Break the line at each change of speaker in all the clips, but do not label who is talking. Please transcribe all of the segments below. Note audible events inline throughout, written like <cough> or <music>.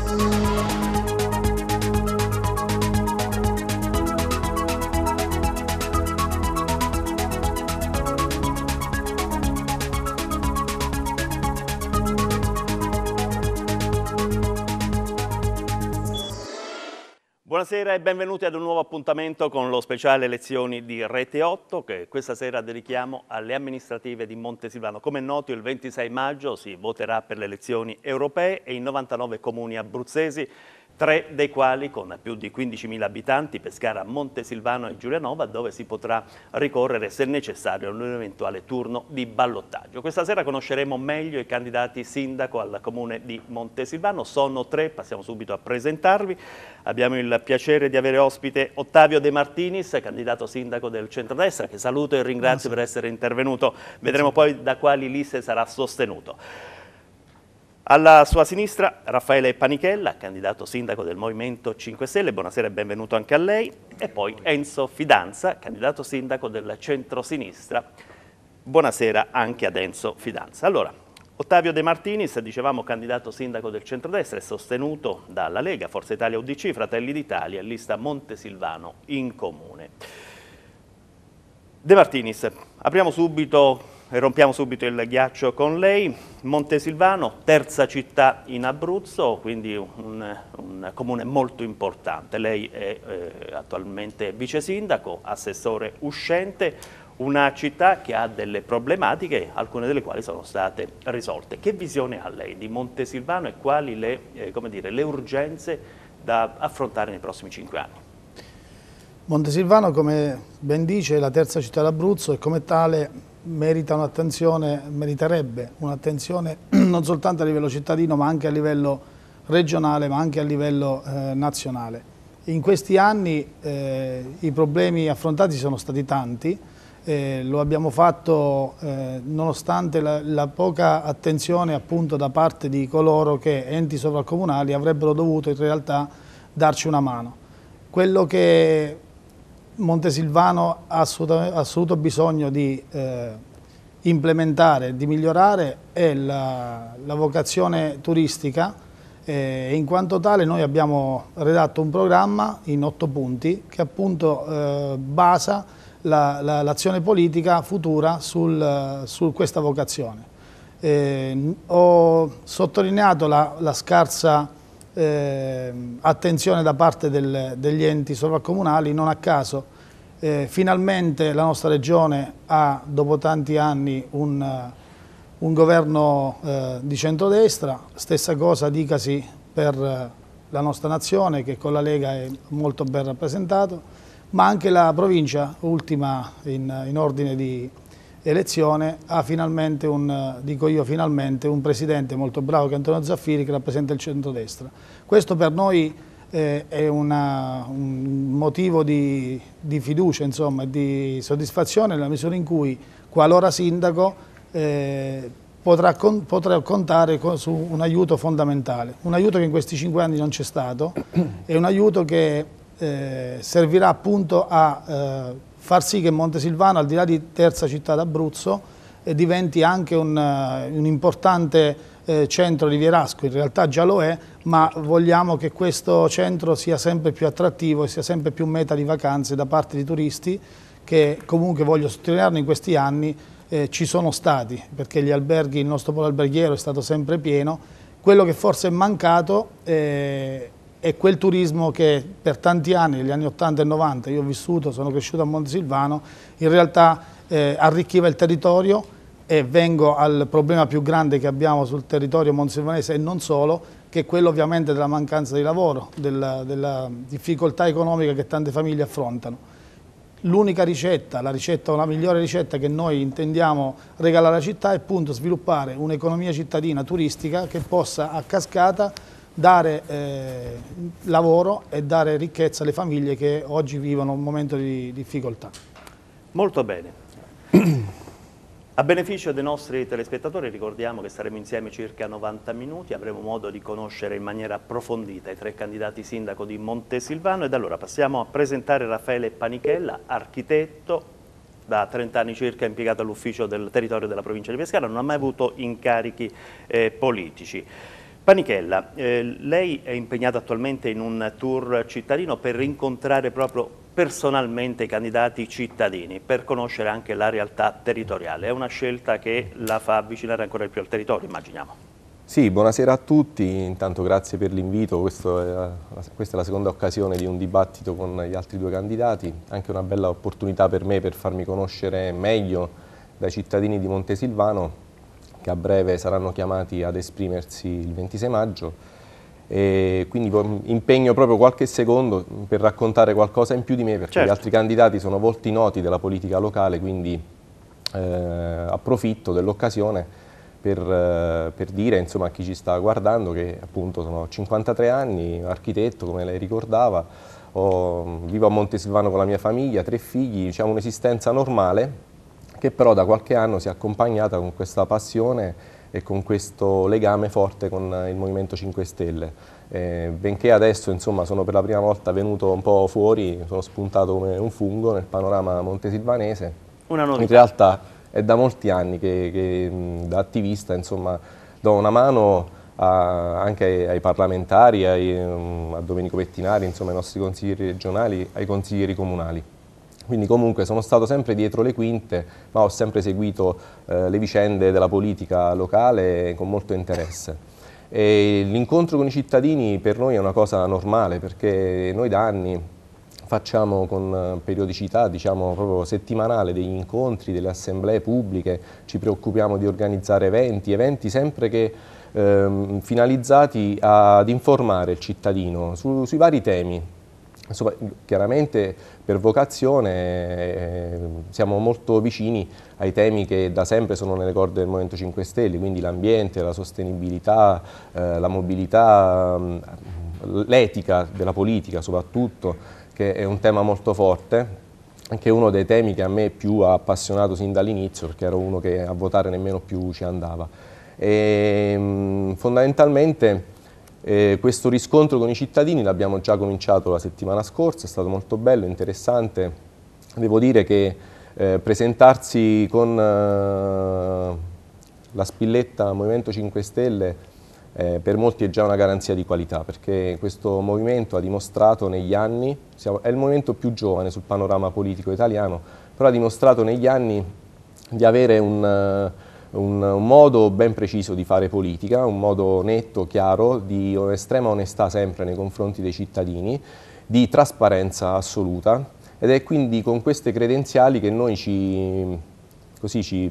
Música Buonasera e benvenuti ad un nuovo appuntamento con lo speciale lezioni di Rete 8 che questa sera dedichiamo alle amministrative di Montesilvano. Come è noto il 26 maggio si voterà per le elezioni europee e i 99 comuni abruzzesi tre dei quali con più di 15.000 abitanti, Pescara, Montesilvano e Giulianova, dove si potrà ricorrere se necessario a un eventuale turno di ballottaggio. Questa sera conosceremo meglio i candidati sindaco al comune di Montesilvano, sono tre, passiamo subito a presentarvi. Abbiamo il piacere di avere ospite Ottavio De Martinis, candidato sindaco del centrodestra, che saluto e ringrazio per essere intervenuto. Vedremo poi da quali liste sarà sostenuto. Alla sua sinistra Raffaele Panichella, candidato sindaco del Movimento 5 Stelle, buonasera e benvenuto anche a lei, e poi Enzo Fidanza, candidato sindaco del centro-sinistra, buonasera anche ad Enzo Fidanza. Allora, Ottavio De Martinis, dicevamo candidato sindaco del centrodestra, è sostenuto dalla Lega, Forza Italia UDC, Fratelli d'Italia, lista Montesilvano in comune. De Martinis, apriamo subito e rompiamo subito il ghiaccio con lei. Montesilvano, terza città in Abruzzo, quindi un, un comune molto importante. Lei è eh, attualmente vice sindaco, assessore uscente, una città che ha delle problematiche, alcune delle quali sono state risolte. Che visione ha lei di Montesilvano e quali le, eh, dire, le urgenze da affrontare nei prossimi cinque anni?
Montesilvano, come ben dice, è la terza città d'Abruzzo e come tale merita un'attenzione, meriterebbe un'attenzione <clears throat> non soltanto a livello cittadino ma anche a livello regionale ma anche a livello eh, nazionale. In questi anni eh, i problemi affrontati sono stati tanti, eh, lo abbiamo fatto eh, nonostante la, la, poca attenzione appunto da parte di coloro che enti sovracomunali avrebbero dovuto in realtà darci una mano. Quello che Montesilvano ha assoluto, assoluto bisogno di eh, implementare, di migliorare è la, la vocazione turistica eh, in quanto tale noi abbiamo redatto un programma in otto punti che appunto eh, basa l'azione la, la, politica futura sul, su questa vocazione. Eh, ho sottolineato la, scarsa eh, attenzione da parte del, degli enti sovracomunali, non a caso eh, finalmente la nostra regione ha dopo tanti anni un, un governo eh, di centrodestra, stessa cosa dicasi per eh, la nostra nazione che con la Lega è molto ben rappresentato, ma anche la provincia ultima in, in ordine di, elezione ha finalmente un, dico io, finalmente un presidente molto bravo che è Antonio Zaffiri che rappresenta il centrodestra. Questo per noi eh, è una, un motivo di, di fiducia e di soddisfazione nella misura in cui qualora sindaco eh, potrà, con, potrà, contare con, su un aiuto fondamentale, un aiuto che in questi cinque anni non c'è stato, è <coughs> un aiuto che eh, servirà appunto a eh, far sì che Montesilvano, al di là di terza città d'Abruzzo, eh, diventi anche un, eh, un importante eh, centro rivierasco, in realtà già lo è, ma vogliamo che questo centro sia sempre più attrattivo e sia sempre più meta di vacanze da parte di turisti che comunque voglio sottolinearlo in questi anni eh, ci sono stati, perché gli alberghi, il nostro polo alberghiero è stato sempre pieno. Quello che forse è mancato eh, è quel turismo che per tanti anni, negli anni 80 e 90, io ho vissuto, sono cresciuto a Montesilvano, in realtà eh, arricchiva il territorio e vengo al problema più grande che abbiamo sul territorio monsilvanese e non solo, che è quello ovviamente della mancanza di lavoro, della, della difficoltà economica che tante famiglie affrontano. L'unica ricetta, la ricetta, una migliore ricetta che noi intendiamo regalare alla città è appunto sviluppare un'economia cittadina turistica che possa a cascata dare eh, lavoro e dare ricchezza alle famiglie che oggi vivono un momento di difficoltà.
Molto bene. A beneficio dei nostri telespettatori ricordiamo che saremo insieme circa 90 minuti, avremo modo di conoscere in maniera approfondita i tre candidati sindaco di Montesilvano ed allora passiamo a presentare Raffaele Panichella, architetto, da 30 anni circa impiegato all'ufficio del territorio della provincia di Pescara, non ha mai avuto incarichi eh, politici. Panichella, eh, lei è impegnata attualmente in un tour cittadino per incontrare proprio personalmente i candidati cittadini, per conoscere anche la realtà territoriale. È una scelta che la fa avvicinare ancora di più al territorio, immaginiamo.
Sì, buonasera a tutti, intanto grazie per l'invito, questa è la seconda occasione di un dibattito con gli altri due candidati, anche una bella opportunità per me per farmi conoscere meglio dai cittadini di Montesilvano che a breve saranno chiamati ad esprimersi il 26 maggio. E quindi impegno proprio qualche secondo per raccontare qualcosa in più di me, perché certo. gli altri candidati sono volti noti della politica locale, quindi eh, approfitto dell'occasione per, eh, per, dire insomma, a chi ci sta guardando che appunto sono 53 anni, architetto come lei ricordava, ho, vivo a Montesilvano con la mia famiglia, tre figli, diciamo un'esistenza normale che però da qualche anno si è accompagnata con questa passione e con questo legame forte con il Movimento 5 Stelle. Eh, benché adesso insomma, sono per la prima volta venuto un po' fuori, sono spuntato come un fungo nel panorama montesilvanese, in realtà è da molti anni che, che da attivista insomma, do una mano a, anche ai, ai parlamentari, ai, a Domenico Pettinari, insomma, ai nostri consiglieri regionali, ai consiglieri comunali. Quindi comunque sono stato sempre dietro le quinte, ma ho sempre seguito eh, le vicende della politica locale con molto interesse. L'incontro con i cittadini per noi è una cosa normale perché noi da anni facciamo con eh, periodicità diciamo proprio settimanale degli incontri, delle assemblee pubbliche, ci preoccupiamo di organizzare eventi, eventi sempre che ehm, finalizzati ad informare il cittadino su, sui vari temi, Insomma, chiaramente per vocazione eh, siamo molto vicini ai temi che da sempre sono nelle corde del Movimento 5 Stelle, quindi l'ambiente, la sostenibilità, eh, la mobilità, mm, l'etica della politica soprattutto, che è un tema molto forte anche uno dei temi che a me più ha appassionato sin dall'inizio, perché ero uno che a votare nemmeno più ci andava. E, ehm, fondamentalmente eh, questo riscontro con i cittadini l'abbiamo già cominciato la settimana scorsa, è stato molto bello, interessante. Devo dire che eh, presentarsi con eh, la spilletta Movimento 5 Stelle eh, per molti è già una garanzia di qualità perché questo movimento ha dimostrato negli anni, siamo, è il movimento più giovane sul panorama politico italiano, però ha dimostrato negli anni di avere un eh, un, un, modo ben preciso di fare politica, un modo netto, chiaro, di estrema onestà sempre nei confronti dei cittadini, di trasparenza assoluta ed è quindi con queste credenziali che noi ci, così, ci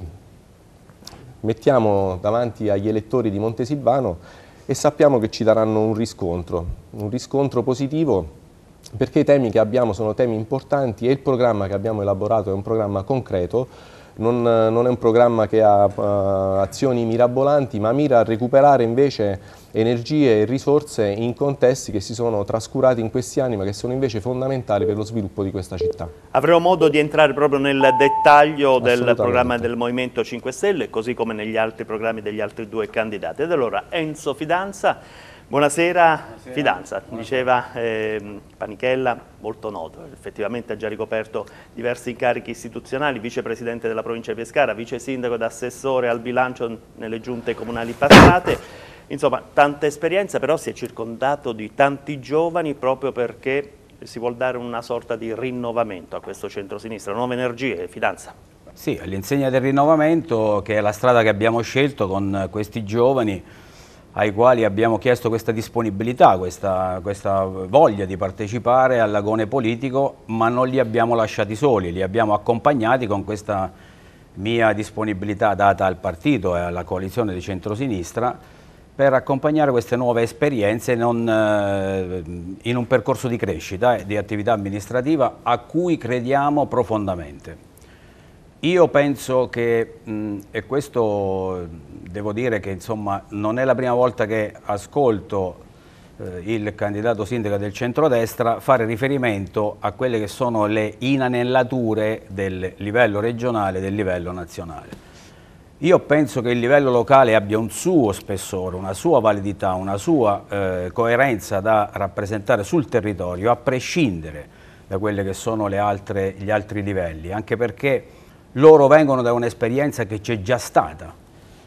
mettiamo davanti agli elettori di Montesilvano e sappiamo che ci daranno un riscontro, un riscontro positivo perché i temi che abbiamo sono temi importanti e il programma che abbiamo elaborato è un programma concreto non, non, è un programma che ha uh, azioni mirabolanti ma mira a recuperare invece energie e risorse in contesti che si sono trascurati in questi anni ma che sono invece fondamentali per lo sviluppo di questa città.
Avremo modo di entrare proprio nel dettaglio del programma del Movimento 5 Stelle così come negli altri programmi degli altri due candidati. Ed allora Enzo Fidanza Buonasera, Buonasera. fidanza, Buonasera. diceva eh, Panichella, molto noto, effettivamente ha già ricoperto diversi incarichi istituzionali, vicepresidente della provincia di Pescara, vice sindaco ed assessore al bilancio nelle giunte comunali passate, insomma tanta esperienza però si è circondato di tanti giovani proprio perché si vuole dare una sorta di rinnovamento a questo centro-sinistra, nuove energie, fidanza.
Sì, all'insegna del rinnovamento che è la strada che abbiamo scelto con questi giovani ai quali abbiamo chiesto questa disponibilità, questa, questa, voglia di partecipare all'agone politico, ma non li abbiamo lasciati soli, li abbiamo accompagnati con questa mia disponibilità data al partito e alla coalizione di centrosinistra per accompagnare queste nuove esperienze non, eh, in un percorso di crescita e di attività amministrativa a cui crediamo profondamente. Io penso che, mh, e questo devo dire che insomma, non è la prima volta che ascolto eh, il candidato sindaco del centrodestra fare riferimento a quelle che sono le inanellature del livello regionale e del livello nazionale. Io penso che il livello locale abbia un suo spessore, una sua validità, una sua eh, coerenza da rappresentare sul territorio, a prescindere da quelli che sono altre, gli altri livelli, anche perché loro vengono da un'esperienza che c'è già stata.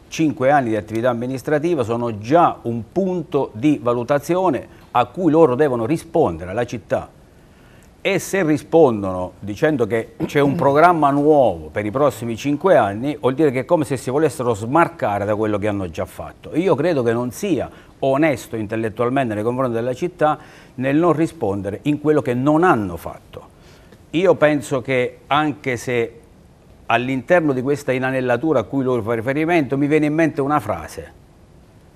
Cinque anni di attività amministrativa sono già un punto di valutazione a cui loro devono rispondere alla città. E se rispondono dicendo che c'è un programma nuovo per i prossimi cinque anni, vuol dire che è come se si volessero smarcare da quello che hanno già fatto. Io credo che non sia onesto intellettualmente nei confronti della città nel non rispondere in quello che non hanno fatto. Io penso che anche se all'interno di questa inanellatura a cui loro fa riferimento, mi viene in mente una frase.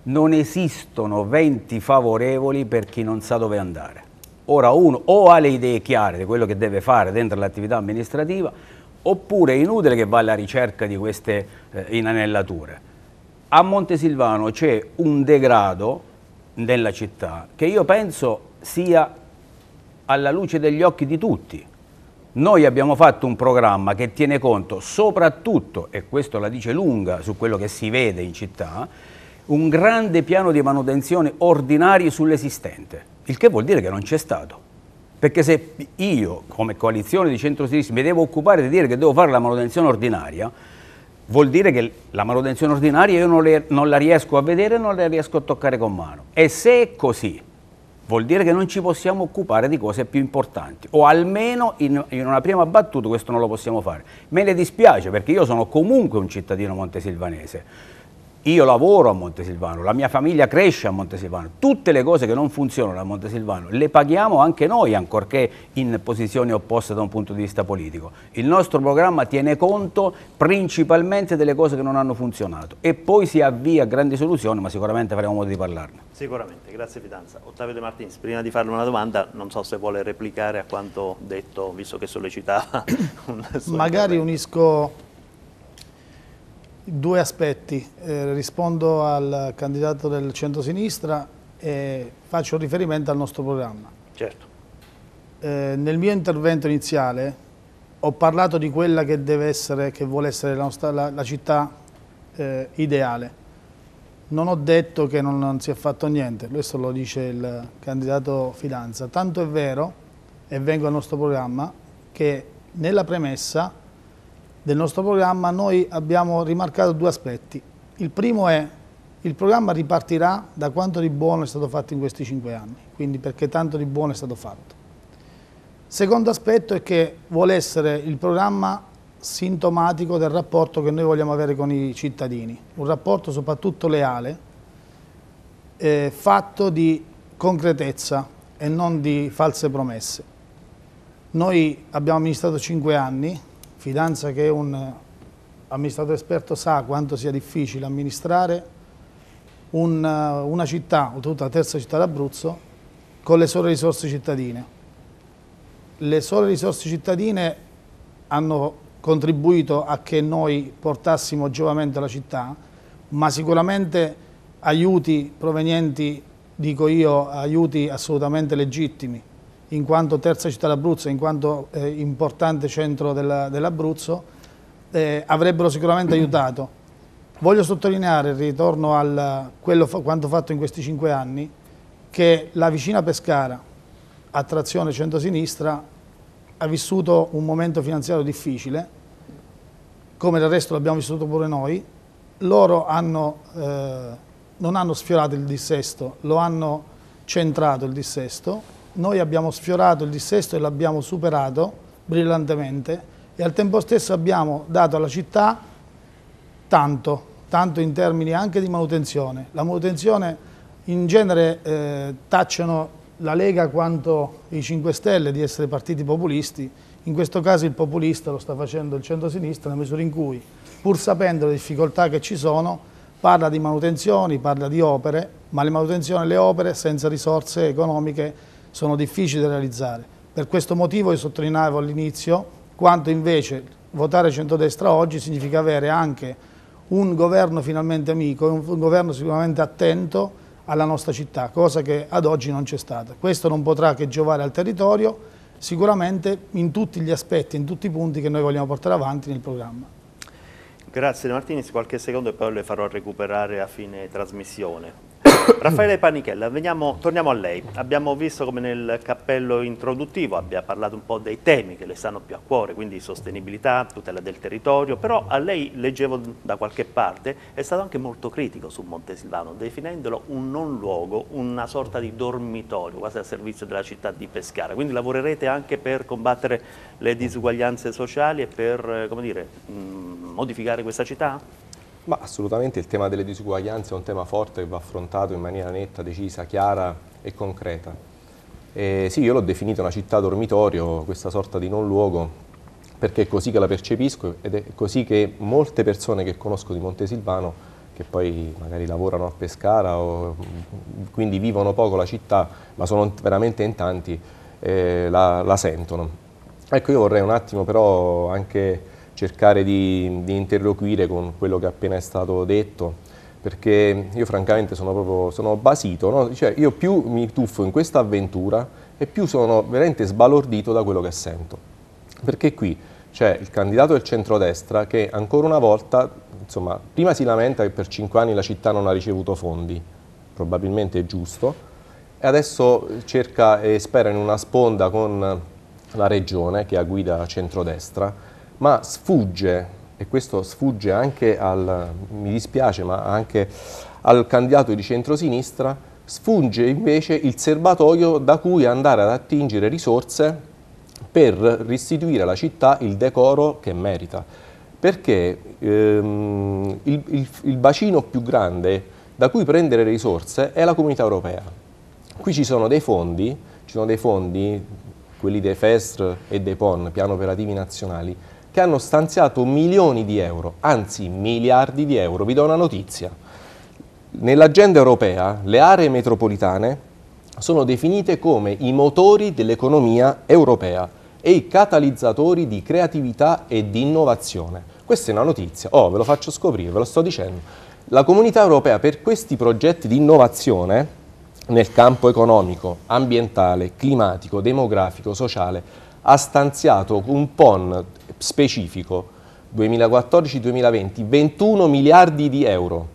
Non esistono venti favorevoli per chi non sa dove andare. Ora uno o ha le idee chiare di quello che deve fare dentro l'attività amministrativa, oppure è inutile che va alla ricerca di queste eh, inanellature. A Montesilvano c'è un degrado nella città che io penso sia alla luce degli occhi di tutti noi abbiamo fatto un programma che tiene conto soprattutto, e questo la dice lunga su quello che si vede in città, un grande piano di manutenzione ordinario sull'esistente, il che vuol dire che non c'è stato. Perché se io, come coalizione di centrosinistra, mi devo occupare di dire che devo fare la manutenzione ordinaria, vuol dire che la manutenzione ordinaria io non, le, non la riesco a vedere, e non la riesco a toccare con mano. E se è così, vuol dire che non ci possiamo occupare di cose più importanti, o almeno in, in, una prima battuta questo non lo possiamo fare. Me ne dispiace perché io sono comunque un cittadino montesilvanese, io lavoro a Montesilvano, la mia famiglia cresce a Montesilvano, tutte le cose che non funzionano a Montesilvano le paghiamo anche noi, ancorché in posizioni opposte da un punto di vista politico. Il nostro programma tiene conto principalmente delle cose che non hanno funzionato e poi si avvia a grandi soluzioni, ma sicuramente avremo modo di parlarne.
Sicuramente, grazie Fidanza. Ottavio De Martins, prima di farle una domanda, non so se vuole replicare a quanto detto, visto che sollecitava. <coughs> Un
Magari unisco Due aspetti, eh, rispondo al candidato del centro-sinistra e faccio riferimento al nostro programma. Certo. Eh, nel mio intervento iniziale ho parlato di quella che deve essere, che vuole essere la, nostra, la, la città eh, ideale. Non ho detto che non, non si è fatto niente, questo lo dice il candidato Fidanza. Tanto è vero, e vengo al nostro programma, che nella premessa del nostro programma noi abbiamo rimarcato due aspetti. Il primo è il programma ripartirà da quanto di buono è stato fatto in questi cinque anni, quindi perché tanto di buono è stato fatto. Secondo aspetto è che vuole essere il programma sintomatico del rapporto che noi vogliamo avere con i cittadini, un rapporto soprattutto leale, eh, fatto di concretezza e non di false promesse. Noi abbiamo amministrato cinque anni, Fidanza che è un eh, amministratore esperto sa quanto sia difficile amministrare un, eh, una città, oltretutto la terza città d'Abruzzo, con le sole risorse cittadine. Le sole risorse cittadine hanno contribuito a che noi portassimo giovamento alla città, ma sicuramente aiuti provenienti, dico io, aiuti assolutamente legittimi, in quanto terza città d'Abruzzo, in quanto eh, importante centro dell'Abruzzo, eh, avrebbero sicuramente aiutato. Voglio sottolineare, ritorno a quanto fatto in questi cinque anni, che la vicina Pescara, attrazione trazione centrosinistra, ha vissuto un momento finanziario difficile, come del resto l'abbiamo vissuto pure noi. Loro hanno, eh, non hanno sfiorato il dissesto, lo hanno centrato il dissesto noi abbiamo sfiorato il dissesto e l'abbiamo superato brillantemente e al tempo stesso abbiamo dato alla città tanto, tanto in termini anche di manutenzione. La manutenzione in genere eh, tacciano la Lega quanto i 5 Stelle di essere partiti populisti, in questo caso il populista lo sta facendo il centro-sinistra nella misura in cui, pur sapendo le difficoltà che ci sono, parla di manutenzioni, parla di opere, ma le manutenzioni e le opere senza risorse economiche sono difficili da realizzare. Per questo motivo io sottolineavo all'inizio quanto invece votare centrodestra oggi significa avere anche un governo finalmente amico, un governo sicuramente attento alla nostra città, cosa che ad oggi non c'è stata. Questo non potrà che giovare al territorio sicuramente in tutti gli aspetti, in tutti i punti che noi vogliamo portare avanti nel programma.
Grazie Martini, qualche secondo e poi le farò recuperare a fine trasmissione. <coughs> Raffaele Panichella, veniamo, torniamo a lei. Abbiamo visto come nel cappello introduttivo abbia parlato un po' dei temi che le stanno più a cuore, quindi sostenibilità, tutela del territorio, però a lei, leggevo da qualche parte, è stato anche molto critico su Silvano, definendolo un non luogo, una sorta di dormitorio, quasi a servizio della città di Pescara. Quindi lavorerete anche per combattere le disuguaglianze sociali e per, eh, dire, mm, modificare questa città?
Ma assolutamente il tema delle disuguaglianze è un tema forte che va affrontato in maniera netta, decisa, chiara e concreta. E sì, io l'ho definita una città dormitorio, questa sorta di non luogo, perché è così che la percepisco ed è così che molte persone che conosco di Montesilvano, che poi magari lavorano a Pescara o mm, quindi vivono poco la città, ma sono veramente in tanti, eh, la, la sentono. Ecco, io vorrei un attimo però anche cercare di, di interloquire con quello che appena è stato detto perché io francamente sono proprio sono basito, no? cioè, io più mi tuffo in questa avventura e più sono veramente sbalordito da quello che sento. Perché qui c'è il candidato del centrodestra che ancora una volta, insomma, prima si lamenta che per cinque anni la città non ha ricevuto fondi, probabilmente è giusto, e adesso cerca e spera in una sponda con la regione che ha guida centrodestra, ma sfugge, e questo sfugge anche al, mi dispiace, ma anche al candidato di centrosinistra, sfugge invece il serbatoio da cui andare ad attingere risorse per restituire alla città il decoro che merita. Perché ehm, il, il, il bacino più grande da cui prendere risorse è la comunità europea. Qui ci sono dei fondi, ci sono dei fondi, quelli dei FESR e dei PON, piano operativi nazionali, che hanno stanziato milioni di euro, anzi miliardi di euro. Vi do una notizia. Nell'agenda europea le aree metropolitane sono definite come i motori dell'economia europea e i catalizzatori di creatività e di innovazione. Questa è una notizia, oh ve lo faccio scoprire, ve lo sto dicendo. La comunità europea per questi progetti di innovazione nel campo economico, ambientale, climatico, demografico, sociale ha stanziato un PON specifico 2014-2020 21 miliardi di euro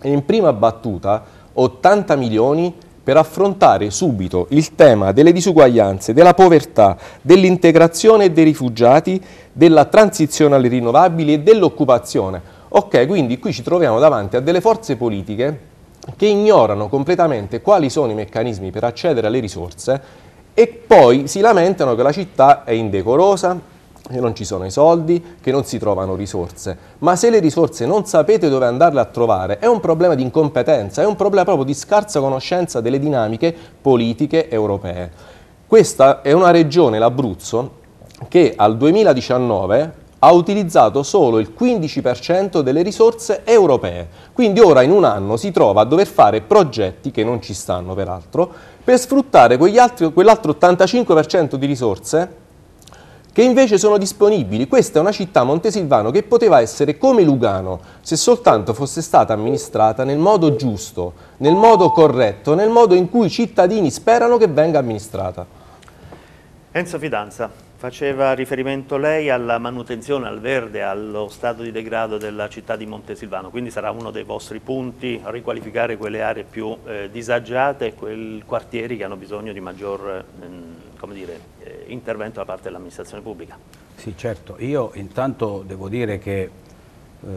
e in prima battuta 80 milioni per affrontare subito il tema delle disuguaglianze, della povertà, dell'integrazione dei rifugiati, della transizione alle rinnovabili e dell'occupazione. Ok, quindi qui ci troviamo davanti a delle forze politiche che ignorano completamente quali sono i meccanismi per accedere alle risorse e poi si lamentano che la città è indecorosa, che non ci sono i soldi, che non si trovano risorse. Ma se le risorse non sapete dove andarle a trovare, è un problema di incompetenza, è un problema proprio di scarsa conoscenza delle dinamiche politiche europee. Questa è una regione, l'Abruzzo, che al 2019 ha utilizzato solo il 15% delle risorse europee. Quindi ora in un anno si trova a dover fare progetti che non ci stanno peraltro, per sfruttare quell'altro 85% di risorse che invece sono disponibili. Questa è una città montesilvano che poteva essere come Lugano, se soltanto fosse stata amministrata nel modo giusto, nel modo corretto, nel modo in cui i cittadini sperano che venga amministrata.
Enzo Fidanza, faceva riferimento lei alla manutenzione, al verde, allo stato di degrado della città di Montesilvano, quindi sarà uno dei vostri punti a riqualificare quelle aree più eh, disagiate, quei quartieri che hanno bisogno di maggior, eh, come dire, intervento da parte dell'amministrazione pubblica.
Sì, certo. Io intanto devo dire che eh,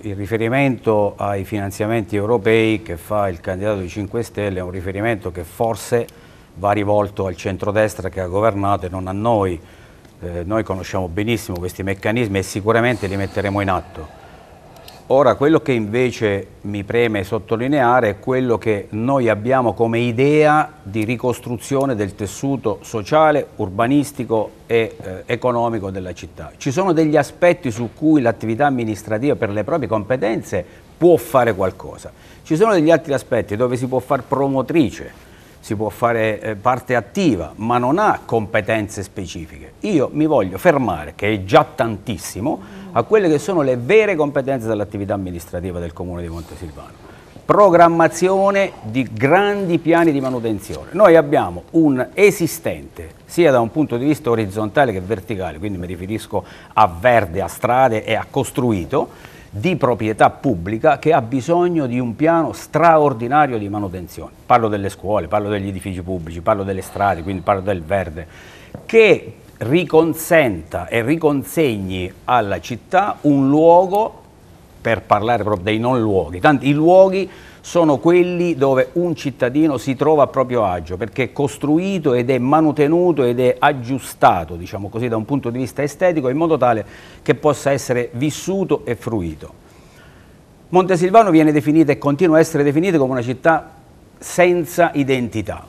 il riferimento ai finanziamenti europei che fa il candidato di 5 Stelle è un riferimento che forse va rivolto al centrodestra che ha governato e non a noi. Eh, noi conosciamo benissimo questi meccanismi e sicuramente li metteremo in atto. Ora, quello che invece mi preme sottolineare è quello che noi abbiamo come idea di ricostruzione del tessuto sociale, urbanistico e eh, economico della città. Ci sono degli aspetti su cui l'attività amministrativa per le proprie competenze può fare qualcosa. Ci sono degli altri aspetti dove si può fare promotrice, si può fare eh, parte attiva, ma non ha competenze specifiche. Io mi voglio fermare, che è già tantissimo, a quelle che sono le vere competenze dell'attività amministrativa del Comune di Montesilvano. Programmazione di grandi piani di manutenzione. Noi abbiamo un esistente, sia da un punto di vista orizzontale che verticale, quindi mi riferisco a verde, a strade e a costruito, di proprietà pubblica che ha bisogno di un piano straordinario di manutenzione. Parlo delle scuole, parlo degli edifici pubblici, parlo delle strade, quindi parlo del verde, che riconsenta e riconsegni alla città un luogo, per parlare proprio dei non luoghi, tanti i luoghi sono quelli dove un cittadino si trova a proprio agio, perché è costruito ed è manutenuto ed è aggiustato, diciamo così, da un punto di vista estetico, in modo tale che possa essere vissuto e fruito. Montesilvano viene definita e continua a essere definita come una città senza identità,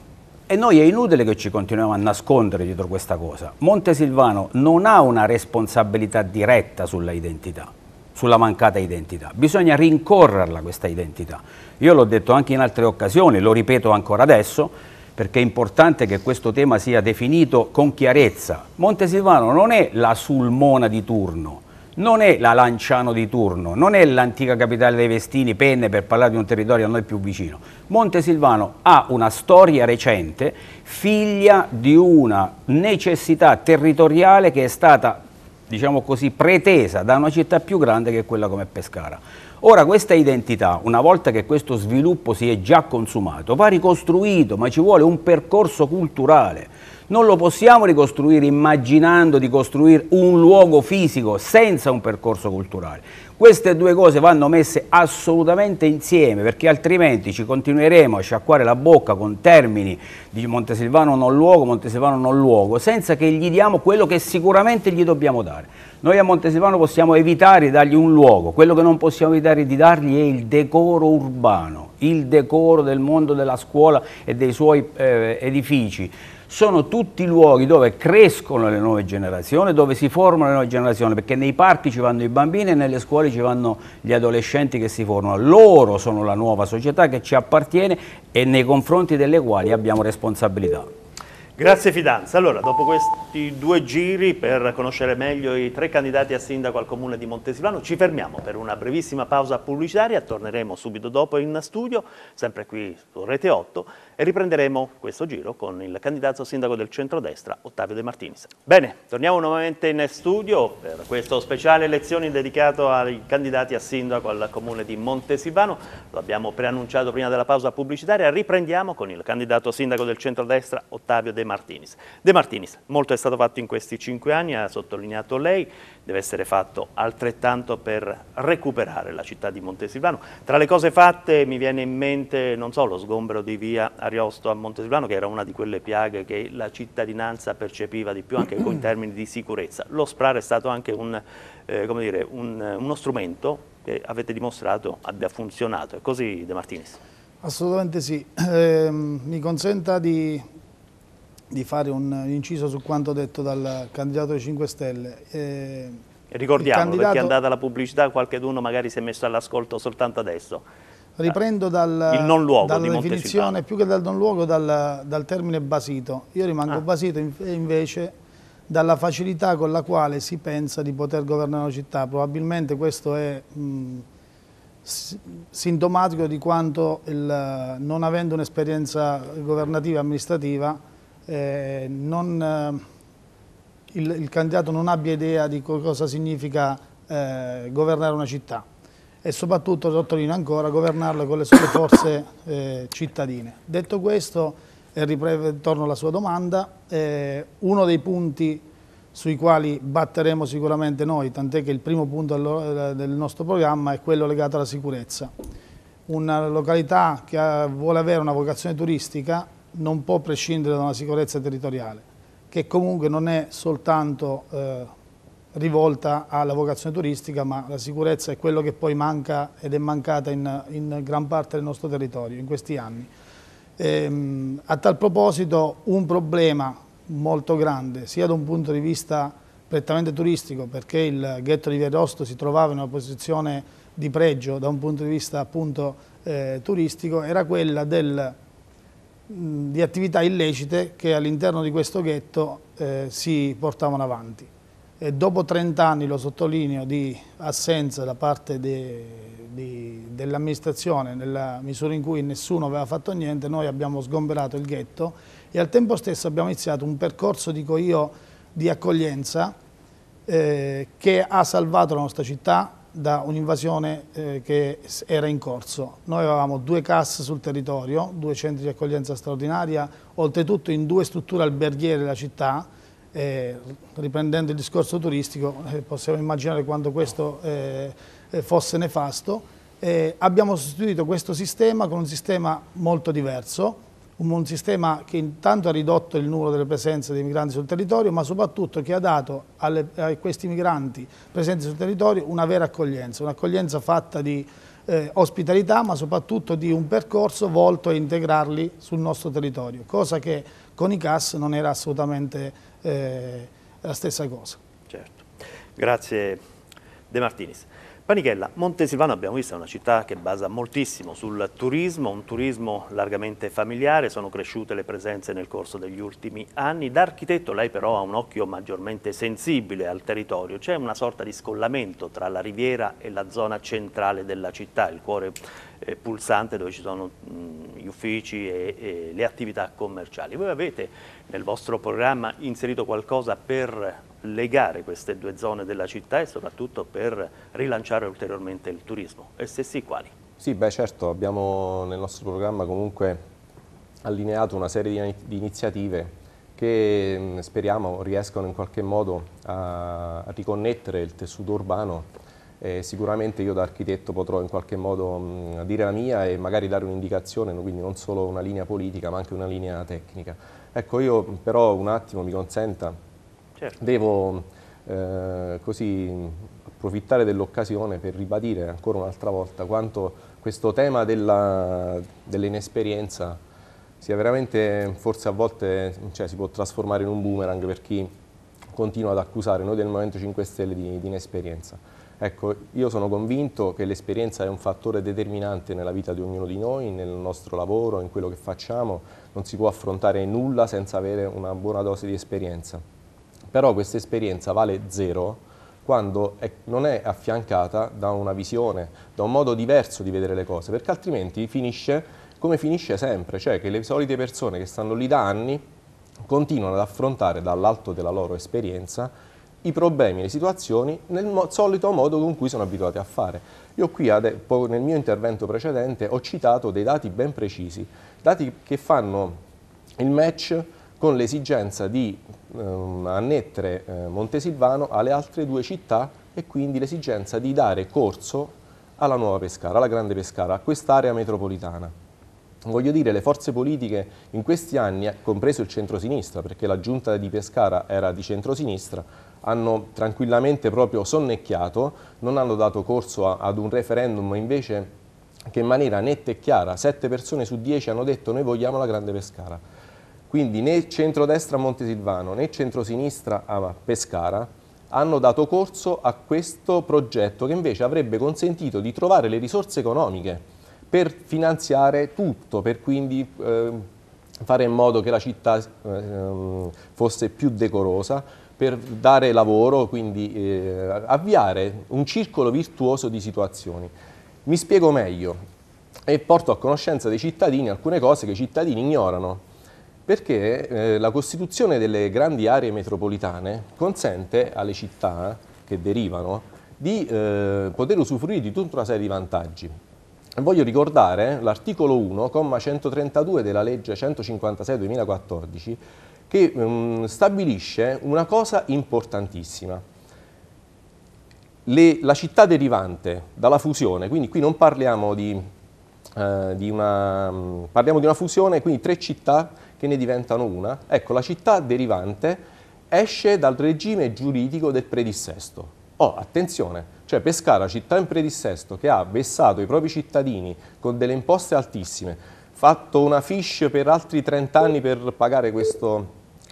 e noi è inutile che ci continuiamo a nascondere dietro questa cosa. Montesilvano non ha una responsabilità diretta sulla identità, sulla mancata identità. Bisogna rincorrerla questa identità. Io l'ho detto anche in altre occasioni, lo ripeto ancora adesso, perché è importante che questo tema sia definito con chiarezza. Montesilvano non è la sulmona di turno, non è la Lanciano di turno, non è l'antica capitale dei Vestini, Penne per parlare di un territorio a noi più vicino. Montesilvano ha una storia recente, figlia di una necessità territoriale che è stata, diciamo così, pretesa da una città più grande che quella come Pescara. Ora questa identità, una volta che questo sviluppo si è già consumato, va ricostruito, ma ci vuole un percorso culturale non lo possiamo ricostruire immaginando di costruire un luogo fisico senza un percorso culturale. Queste due cose vanno messe assolutamente insieme perché altrimenti ci continueremo a sciacquare la bocca con termini di Montesilvano non luogo, Montesilvano non luogo, senza che gli diamo quello che sicuramente gli dobbiamo dare. Noi a Montesilvano possiamo evitare di dargli un luogo, quello che non possiamo evitare di dargli è il decoro urbano, il decoro del mondo della scuola e dei suoi eh, edifici sono tutti luoghi dove crescono le nuove generazioni, dove si formano le nuove generazioni, perché nei parchi ci vanno i bambini e nelle scuole ci vanno gli adolescenti che si formano. Loro sono la nuova società che ci appartiene e nei confronti delle quali abbiamo responsabilità.
Grazie Fidanza. Allora, dopo questi due giri per conoscere meglio i tre candidati a sindaco al comune di Montesilvano, ci fermiamo per una brevissima pausa pubblicitaria, torneremo subito dopo in studio, sempre qui su Rete 8 e riprenderemo questo giro con il candidato sindaco del centrodestra, Ottavio De Martinis. Bene, torniamo nuovamente in studio per questo speciale lezioni dedicato ai candidati a sindaco al comune di Montesivano. Lo abbiamo preannunciato prima della pausa pubblicitaria. Riprendiamo con il candidato sindaco del centrodestra, Ottavio De Martinis. De Martinis, molto è stato fatto in questi cinque anni, ha sottolineato lei deve essere fatto altrettanto per recuperare la città di Montesilvano. Tra le cose fatte mi viene in mente, non so, lo sgombero di via Ariosto a Montesilvano, che era una di quelle piaghe che la cittadinanza percepiva di più anche in <clears throat> termini di sicurezza. Lo SPRAR è stato anche un, eh, dire, un, eh, uno strumento che avete dimostrato abbia funzionato. È così De Martinis?
Assolutamente sì. Eh, mi consenta di di fare un inciso su quanto detto dal candidato dei 5 Stelle. Eh, Ricordiamolo, candidato... perché è
andata la pubblicità, qualcuno magari si è messo all'ascolto soltanto adesso.
Riprendo ah, dal, non luogo, dalla definizione, più che dal non luogo, dal, dal termine basito. Io rimango ah. basito invece dalla facilità con la quale si pensa di poter governare una città. Probabilmente questo è mh, sintomatico di quanto, il, non avendo un'esperienza governativa e amministrativa, eh, non, eh, il, il, candidato non abbia idea di cosa significa eh, governare una città e soprattutto, sottolineo ancora, governarla con le sue forze eh, cittadine. Detto questo, e ritorno alla sua domanda, eh, uno dei punti sui quali batteremo sicuramente noi, tant'è che il primo punto eh, del nostro programma è quello legato alla sicurezza. Una località che vuole avere una vocazione turistica non può prescindere da una sicurezza territoriale, che comunque non è soltanto eh, rivolta alla vocazione turistica, ma la sicurezza è quello che poi manca ed è mancata in, in gran parte del nostro territorio in questi anni. Ehm, a tal proposito un problema molto grande, sia da un punto di vista prettamente turistico, perché il ghetto di Via Rosto si trovava in una posizione di pregio da un punto di vista appunto eh, turistico, era quella del di attività illecite che all'interno di questo ghetto eh, si portavano avanti. E dopo 30 anni, lo sottolineo, di assenza da parte dell'amministrazione, nella misura in cui nessuno aveva fatto niente, noi abbiamo sgomberato il ghetto e al tempo stesso abbiamo iniziato un percorso, dico io, di accoglienza eh, che ha salvato la nostra città, da un'invasione eh, che era in corso. Noi avevamo due CAS sul territorio, due centri di accoglienza straordinaria, oltretutto in due strutture alberghiere della città, eh, riprendendo il discorso turistico, eh, possiamo immaginare quanto questo eh, eh, fosse nefasto. abbiamo sostituito questo sistema con un sistema molto diverso, un sistema che intanto ha ridotto il numero delle presenze dei migranti sul territorio, ma soprattutto che ha dato alle, a questi migranti presenti sul territorio una vera accoglienza, un'accoglienza fatta di eh, ospitalità, ma soprattutto di un percorso volto a integrarli sul nostro territorio, cosa che con i CAS non era assolutamente eh, la stessa cosa.
Certo. Grazie De Martinis. Panichella, Montesilvano abbiamo visto è una città che basa moltissimo sul turismo, un turismo largamente familiare, sono cresciute le presenze nel corso degli ultimi anni. Da architetto lei però ha un occhio maggiormente sensibile al territorio, c'è una sorta di scollamento tra la riviera e la zona centrale della città, il cuore eh, pulsante dove ci sono mm, gli uffici e le attività commerciali. Voi avete nel vostro programma inserito qualcosa per legare queste due zone della città e soprattutto per rilanciare ulteriormente il turismo, e se sì, quali?
Sì, beh certo, abbiamo nel nostro programma comunque allineato una serie di iniziative che speriamo riescano in qualche modo a riconnettere il tessuto urbano eh, sicuramente io da architetto potrò in qualche modo dire la mia e magari dare un'indicazione, quindi non solo una linea politica ma anche una linea tecnica. Ecco, io però un attimo mi consenta Certo. Devo eh, così approfittare dell'occasione per ribadire ancora un'altra volta quanto questo tema dell'inesperienza dell sia veramente, forse a volte cioè, si può trasformare in un boomerang per chi continua ad accusare noi del Movimento 5 Stelle di, di inesperienza. Ecco, io sono convinto che l'esperienza è un fattore determinante nella vita di ognuno di noi, nel nostro lavoro, in quello che facciamo, non si può affrontare nulla senza avere una buona dose di esperienza però questa esperienza vale zero quando è, non è affiancata da una visione, da un modo diverso di vedere le cose, perché altrimenti finisce come finisce sempre, cioè che le solite persone che stanno lì da anni continuano ad affrontare dall'alto della loro esperienza i problemi, le situazioni nel mo solito modo con cui sono abituati a fare. Io qui nel mio intervento precedente ho citato dei dati ben precisi, dati che fanno il match con l'esigenza di Ehm, annettere eh, Montesilvano alle altre due città e quindi l'esigenza di dare corso alla nuova Pescara, alla grande Pescara, a quest'area metropolitana. Voglio dire, le forze politiche in questi anni, compreso il centrosinistra, perché la giunta di Pescara era di centrosinistra, hanno tranquillamente proprio sonnecchiato, non hanno dato corso a, ad un referendum invece che in maniera netta e chiara, sette persone su dieci hanno detto noi vogliamo la grande Pescara. Quindi né centrodestra a Montesilvano né centrosinistra a Pescara hanno dato corso a questo progetto che invece avrebbe consentito di trovare le risorse economiche per finanziare tutto, per quindi eh, fare in modo che la città eh, fosse più decorosa, per dare lavoro, quindi eh, avviare un circolo virtuoso di situazioni. Mi spiego meglio e porto a conoscenza dei cittadini alcune cose che i cittadini ignorano. Perché eh, la costituzione delle grandi aree metropolitane consente alle città che derivano di eh, poter usufruire di tutta una serie di vantaggi. Voglio ricordare l'articolo 1, comma 132 della legge 156-2014, che um, stabilisce una cosa importantissima. Le, la città derivante dalla fusione, quindi qui non parliamo di, eh, di, una, mm, parliamo di una fusione, quindi tre città che ne diventano una, ecco la città derivante esce dal regime giuridico del predissesto. Oh, attenzione, cioè Pescara, città in predissesto, che ha vessato i propri cittadini con delle imposte altissime, fatto una fish per altri 30 anni per pagare questo,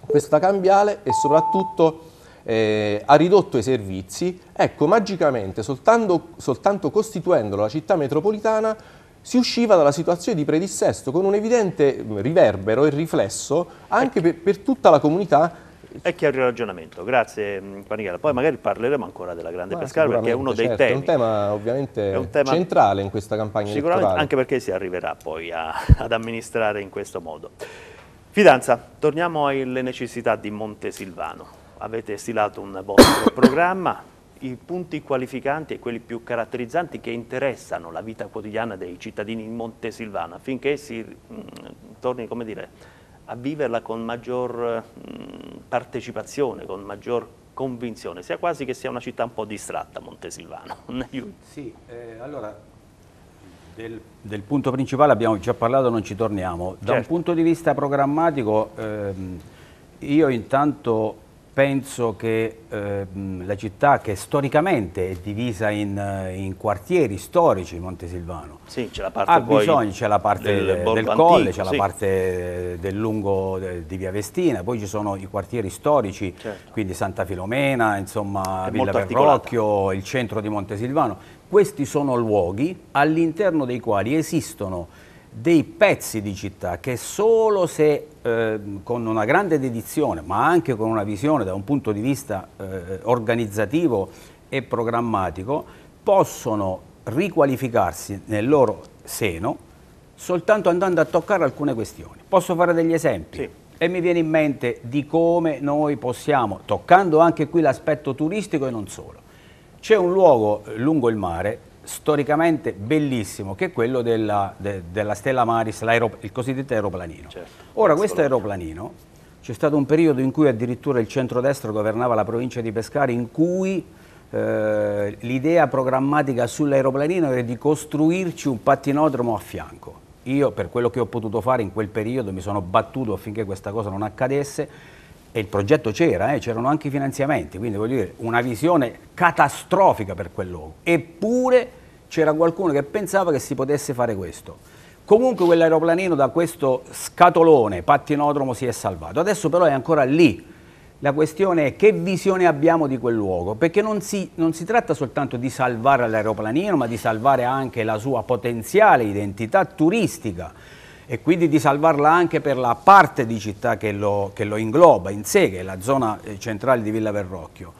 questa cambiale e soprattutto eh, ha ridotto i servizi, ecco magicamente soltanto, soltanto costituendolo la città metropolitana si usciva dalla situazione di predissesto con un evidente mm, riverbero e riflesso anche per, per tutta la comunità
è chiaro il ragionamento, grazie Panichella. Mm, poi magari parleremo ancora della grande Ma pescara perché è uno certo, dei temi. È un
tema ovviamente un tema centrale in questa campagna sicuramente elettorale. Anche
perché si arriverà poi a, <laughs> ad amministrare in questo modo. Fidanza, torniamo alle necessità di Montesilvano. Avete stilato un vostro <coughs> programma, i punti qualificanti e quelli più caratterizzanti che interessano la vita quotidiana dei cittadini in Montesilvano affinché si mh, mm, torni dire, a viverla con maggior mh, mm, partecipazione, con maggior convinzione, sia quasi che sia una città un po' distratta Montesilvano. <laughs>
sì, eh,
allora del,
del, punto principale abbiamo già parlato, non ci torniamo. Da certo. un punto di vista programmatico ehm, io intanto penso che eh, la città che storicamente è divisa in, eh, in quartieri storici, Montesilvano,
sì, ha bisogno, c'è la parte del, del, colle, c'è sì. la parte
eh, del lungo de, eh, di Via Vestina, poi ci sono i quartieri storici, certo. quindi Santa Filomena, insomma, è Villa Verrocchio, il centro di Montesilvano. Questi sono luoghi all'interno dei quali esistono dei pezzi di città che solo se eh, con una grande dedizione, ma anche con una visione da un punto di vista eh, organizzativo e programmatico, possono riqualificarsi nel loro seno soltanto andando a toccare alcune questioni. Posso fare degli esempi? Sì. E mi viene in mente di come noi possiamo, toccando anche qui l'aspetto turistico e non solo. C'è un luogo eh, lungo il mare storicamente bellissimo, che è quello della, de, della Stella Maris, il cosiddetto aeroplanino. Certo, Ora, questo aeroplanino, c'è stato un periodo in cui addirittura il centrodestra governava la provincia di Pescara, in cui eh, l'idea programmatica sull'aeroplanino era di costruirci un pattinodromo a fianco. Io, per quello che ho potuto fare in quel periodo, mi sono battuto affinché questa cosa non accadesse, e il progetto c'era, eh, c'erano anche i finanziamenti, quindi voglio dire una visione catastrofica per quel luogo. Eppure c'era qualcuno che pensava che si potesse fare questo. Comunque quell'aeroplanino da questo scatolone pattinodromo si è salvato, adesso però è ancora lì. La questione è che visione abbiamo di quel luogo, perché non si, non si tratta soltanto di salvare l'aeroplanino, ma di salvare anche la sua potenziale identità turistica e quindi di salvarla anche per la parte di città che lo, che lo ingloba in sé, che è la zona eh, centrale di Villa Verrocchio.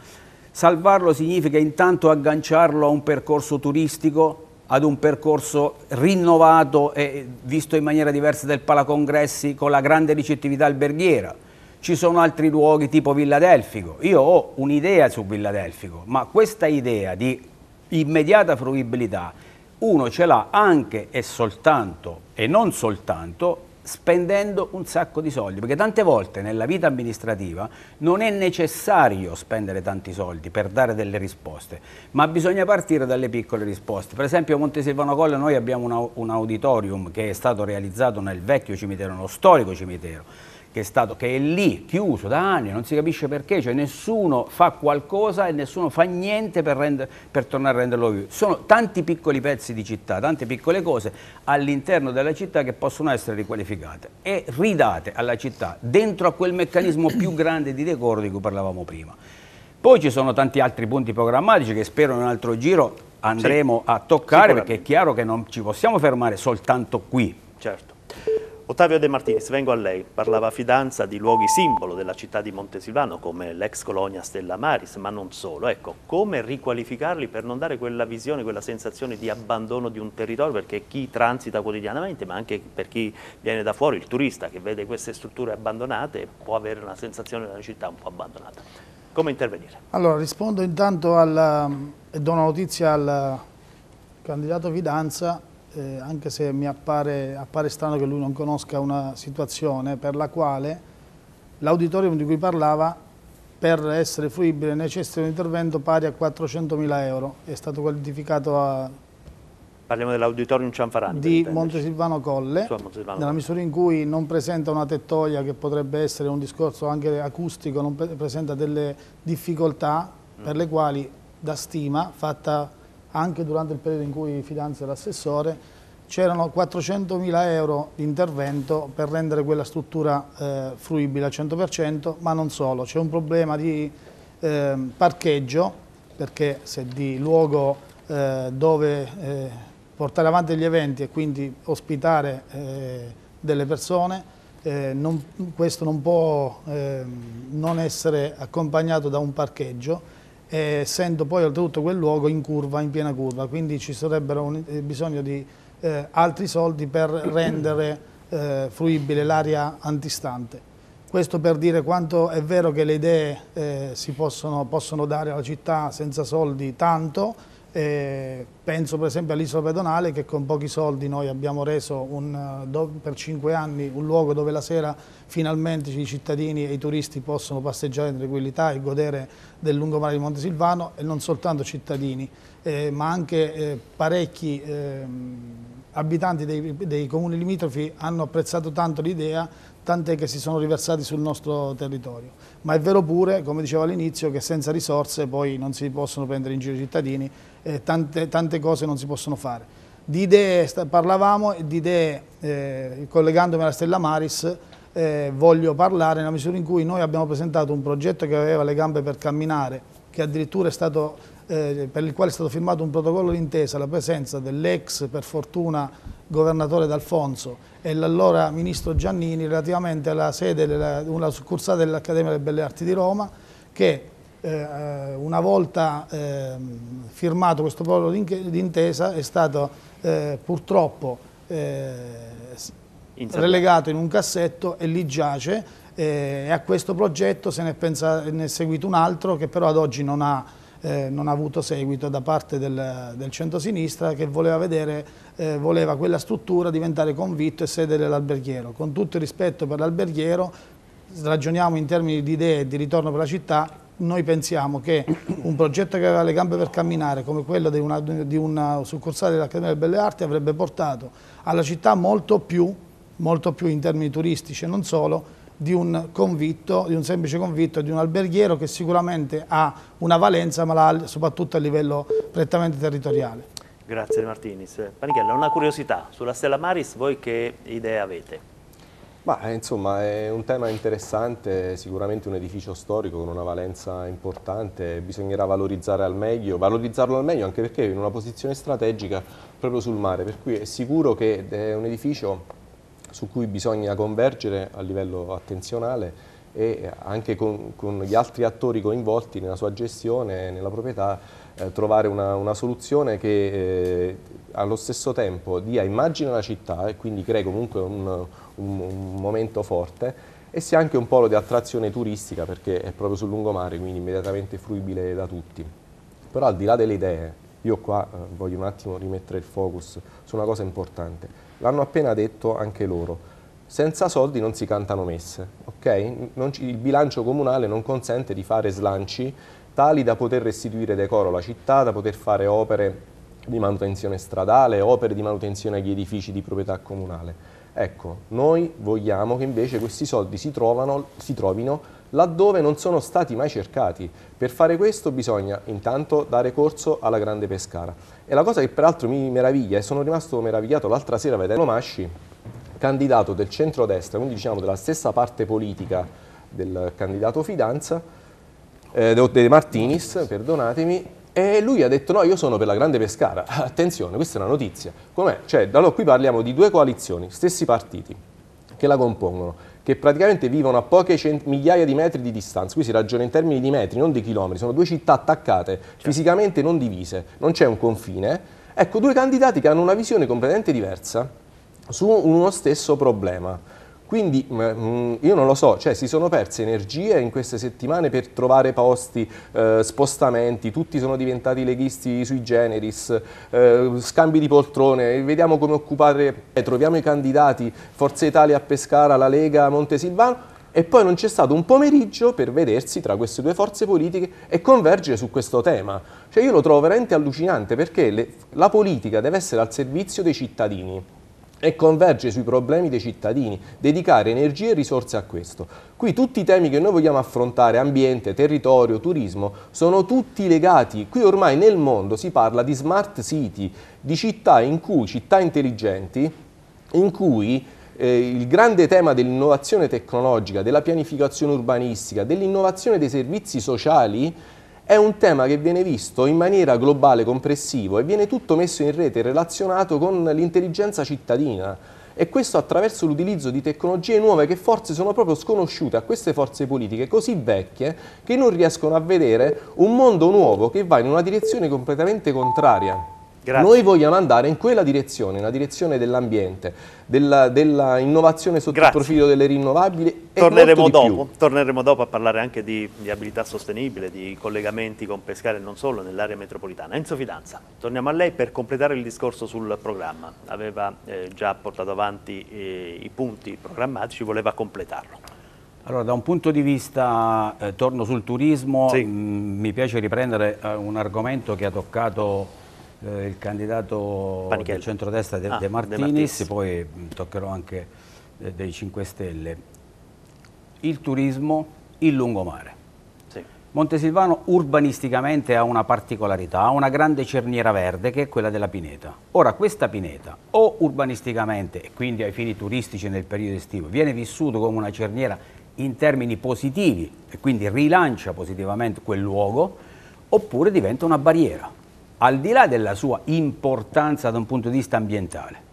Salvarlo significa intanto agganciarlo a un percorso turistico, ad un percorso rinnovato e visto in maniera diversa del Palacongressi con la grande ricettività alberghiera. Ci sono altri luoghi tipo Villa Delfico. Io ho un'idea su Villa Delfico, ma questa idea di immediata fruibilità uno ce l'ha anche e soltanto, e non soltanto, spendendo un sacco di soldi, perché tante volte nella vita amministrativa non è necessario spendere tanti soldi per dare delle risposte, ma bisogna partire dalle piccole risposte. Per esempio a Montesilvano Colle noi abbiamo un auditorium che è stato realizzato nel vecchio cimitero, nello storico cimitero, che è, stato, che è lì chiuso da anni, non si capisce perché, cioè nessuno fa qualcosa e nessuno fa niente per, render, per tornare a renderlo vivo. Sono tanti piccoli pezzi di città, tante piccole cose all'interno della città che possono essere riqualificate e ridate alla città dentro a quel meccanismo più grande di decoro di cui parlavamo prima. Poi ci sono tanti altri punti programmatici che spero in un altro giro andremo sì, a toccare perché è chiaro che non ci possiamo fermare soltanto qui.
Certo. Ottavio De Martinis, vengo a lei. Parlava fidanza di luoghi simbolo della città di Montesilvano come l'ex colonia Stella Maris, ma non solo. Ecco, come riqualificarli per non dare quella visione, quella sensazione di abbandono di un territorio perché chi transita quotidianamente, ma anche per chi viene da fuori, il turista che vede queste strutture abbandonate può avere una sensazione di una città un po' abbandonata. Come intervenire?
Allora, rispondo intanto eh, e do una notizia al candidato Fidanza eh, anche se mi appare, appare, strano che lui non conosca una situazione per la quale l'auditorium di cui parlava per essere fruibile necessita di un intervento pari a 400.000 euro, è stato qualificato a...
Parliamo dell'auditorium Cianfarani. Di Montesilvano
Colle, Montesilvano nella misura in cui non presenta una tettoia che potrebbe essere un discorso anche acustico, non pre presenta delle difficoltà mm. per le quali da stima fatta anche durante il periodo in cui fidanza l'assessore, assessore, c'erano 400.000 euro di intervento per rendere quella struttura eh, fruibile al 100%, ma non solo, c'è un problema di eh, parcheggio, perché se di luogo eh, dove eh, portare avanti gli eventi e quindi ospitare eh, delle persone, eh, non, questo non può ehm, non essere accompagnato da un parcheggio, essendo poi oltretutto quel luogo in curva, in piena curva, quindi ci sarebbero un, eh, bisogno di eh, altri soldi per rendere eh, fruibile l'area antistante. Questo per dire quanto è vero che le idee eh, si possono, possono, dare alla città senza soldi tanto eh, penso per esempio all'isola pedonale che con pochi soldi noi abbiamo reso un, eh, do, per cinque anni un luogo dove la sera finalmente i cittadini e i turisti possono passeggiare in tranquillità e godere del lungomare di Montesilvano e non soltanto cittadini eh, ma anche eh, parecchi ehm, abitanti dei, dei comuni limitrofi hanno apprezzato tanto l'idea tant'è che si sono riversati sul nostro territorio. Ma è vero pure, come dicevo all'inizio, che senza risorse poi non si possono prendere in giro i cittadini e tante, tante cose non si possono fare. Di idee parlavamo e di idee, eh, collegandomi alla Stella Maris, eh, voglio parlare nella misura in cui noi abbiamo presentato un progetto che aveva le gambe per camminare, che addirittura è stato eh, per il quale è stato firmato un protocollo d'intesa alla presenza dell'ex, per fortuna, governatore D'Alfonso e l'allora ministro Giannini relativamente alla sede, della, una succursale dell'Accademia delle Belle Arti di Roma che eh, eh una volta eh, firmato questo protocollo d'intesa è stato eh, purtroppo eh, relegato in un cassetto e lì giace eh, e a questo progetto se ne, pensa, ne è seguito un altro che però ad oggi non ha eh, non ha avuto seguito da parte del, del centro-sinistra che voleva, vedere, eh, voleva quella struttura diventare convitto e sede dell'alberghiero. Con tutto il rispetto per l'alberghiero, ragioniamo in termini di idee e di ritorno per la città, noi pensiamo che un progetto che aveva le gambe per camminare come quello di una, di una succursale dell'Accademia delle Belle Arti avrebbe portato alla città molto più, molto più in termini turistici e non solo, di un convitto, di un semplice convitto, di un alberghiero che sicuramente ha una valenza ma soprattutto a livello prettamente territoriale.
Grazie Martinis. Panichella, una curiosità sulla Stella Maris, voi che idee avete?
Ma,
eh, insomma è un tema interessante, sicuramente un edificio storico con una valenza importante, bisognerà valorizzare al meglio, valorizzarlo al meglio anche perché è in una posizione strategica proprio sul mare, per cui è sicuro che è eh, un edificio su cui bisogna convergere a livello attenzionale e anche con, con, gli altri attori coinvolti nella sua gestione e nella proprietà eh, trovare una, una, soluzione che eh, allo stesso tempo dia immagine alla città e quindi crei comunque un, un, un, momento forte e sia anche un polo di attrazione turistica perché è proprio sul lungomare quindi immediatamente fruibile da tutti. Però al di là delle idee, io qua eh, voglio un attimo rimettere il focus su una cosa importante l'hanno appena detto anche loro. Senza soldi non si cantano messe, okay? il bilancio comunale non consente di fare slanci tali da poter restituire decoro alla città, da poter fare opere di manutenzione stradale, opere di manutenzione agli edifici di proprietà comunale. Ecco, noi vogliamo che invece questi soldi si, trovano, si trovino laddove non sono stati mai cercati. Per fare questo bisogna intanto dare corso alla grande pescara. E la cosa che peraltro mi meraviglia, e sono rimasto meravigliato l'altra sera vedendo Masci, candidato del centrodestra, quindi diciamo della stessa parte politica del candidato Fidanza, eh, De Martinis, perdonatemi, e lui ha detto no, io sono per la grande pescara. <laughs> Attenzione, questa è una notizia. Com'è? Cioè, allora qui parliamo di due coalizioni, stessi partiti, che la compongono che praticamente vivono a poche cent- migliaia di metri di distanza, qui si ragiona in termini di metri, non di chilometri, sono due città attaccate, certo. fisicamente non divise, non c'è un confine. Ecco, due candidati che hanno una visione completamente diversa su uno stesso problema. Quindi mm, io non lo so, cioè si sono perse energie in queste settimane per trovare posti, eh, spostamenti, tutti sono diventati leghisti sui generis, eh, scambi di poltrone, vediamo come occupare, eh, troviamo i candidati, Forza Italia a Pescara, la Lega, Montesilvano, e poi non c'è stato un pomeriggio per vedersi tra queste due forze politiche e convergere su questo tema. Cioè io lo trovo veramente allucinante perché le, la politica deve essere al servizio dei cittadini e converge sui problemi dei cittadini, dedicare energie e risorse a questo. Qui tutti i temi che noi vogliamo affrontare, ambiente, territorio, turismo, sono tutti legati. Qui ormai nel mondo si parla di smart city, di città in cui, città intelligenti, in cui eh, il grande tema dell'innovazione tecnologica, della pianificazione urbanistica, dell'innovazione dei servizi sociali è un tema che viene visto in maniera globale, complessivo e viene tutto messo in rete relazionato con l'intelligenza cittadina e questo attraverso l'utilizzo di tecnologie nuove che forse sono proprio sconosciute a queste forze politiche così vecchie che non riescono a vedere un mondo nuovo che va in una direzione completamente contraria. Grazie. Noi vogliamo andare in quella direzione, nella direzione dell'ambiente, dell'innovazione sotto Grazie. il profilo delle rinnovabili torneremo dopo,
torneremo dopo, a parlare anche di viabilità sostenibile, di collegamenti con Pescara e non solo nell'area metropolitana. Enzo Fidanza, torniamo a lei per completare il discorso sul programma. Aveva eh, già portato avanti eh, i punti programmatici, voleva completarlo.
Allora, da un punto di vista, eh, torno sul turismo, sì. mh, mm, mi piace riprendere eh, un argomento che ha toccato eh, il candidato Panichelli. del centrodestra De, ah, De, Martinis, De Martinis, poi mm, toccherò anche eh, dei 5 Stelle. Il turismo, il lungomare. Montesilvano urbanisticamente ha una particolarità, ha una grande cerniera verde che è quella della pineta. Ora questa pineta o urbanisticamente e quindi ai fini turistici nel periodo estivo viene vissuto come una cerniera in termini positivi e quindi rilancia positivamente quel luogo oppure diventa una barriera al di là della sua importanza da un punto di vista ambientale,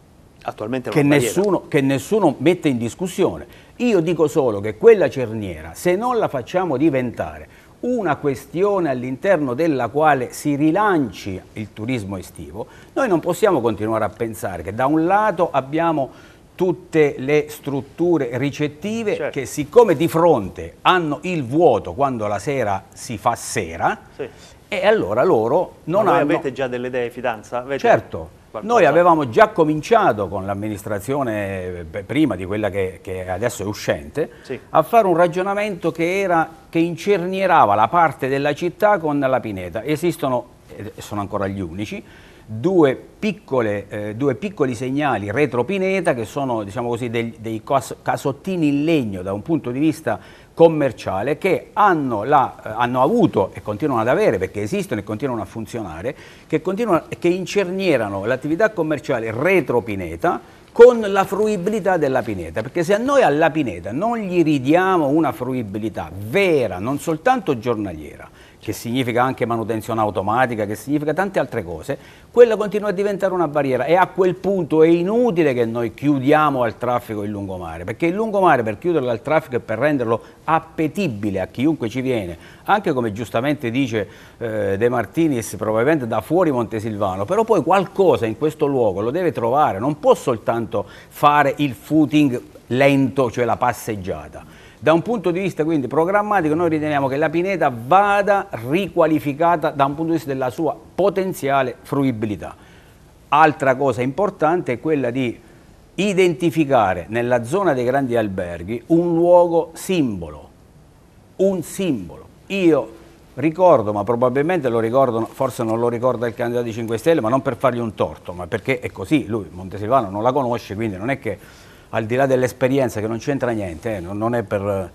che nessuno,
che nessuno mette in discussione, io dico solo che quella cerniera, se non la facciamo diventare una questione all'interno della quale si rilanci il turismo estivo, noi non possiamo continuare a pensare che da un lato abbiamo tutte le strutture ricettive certo. che siccome di fronte hanno il vuoto quando la sera si fa sera,
sì e
allora loro non hanno... avete
già delle idee fidanza? Avete certo, qualcosa? noi
avevamo già cominciato con l'amministrazione prima di quella che, che adesso è uscente sì. a fare un ragionamento che, era, che incernierava la parte della città con la Pineta. Esistono, eh, sono ancora gli unici, Due, piccole, eh, due, piccoli segnali retro Pineta che sono diciamo così, dei, dei casottini in legno da un punto di vista commerciale che hanno, la, eh, hanno, avuto e continuano ad avere, perché esistono e continuano a funzionare, che, che incernierano l'attività commerciale retro-pineta con la fruibilità della pineta, perché se a noi alla pineta non gli ridiamo una fruibilità vera, non soltanto giornaliera, che significa anche manutenzione automatica, che significa tante altre cose, quella continua a diventare una barriera e a quel punto è inutile che noi chiudiamo al traffico il lungomare, perché il lungomare per chiuderlo al traffico e per renderlo appetibile a chiunque ci viene, anche come giustamente dice eh, De Martinis, probabilmente da fuori Montesilvano, però poi qualcosa in questo luogo lo deve trovare, non può soltanto fare il footing lento, cioè la passeggiata da un punto di vista quindi programmatico noi riteniamo che la pineta vada riqualificata da un punto di vista della sua potenziale fruibilità. Altra cosa importante è quella di identificare nella zona dei grandi alberghi un luogo simbolo, un simbolo. Io ricordo, ma probabilmente lo ricordano, forse non lo ricorda il candidato di 5 Stelle, ma non per fargli un torto, ma perché è così, lui Montesilvano non la conosce, quindi non è che al di là dell'esperienza che non c'entra niente, eh, non è per...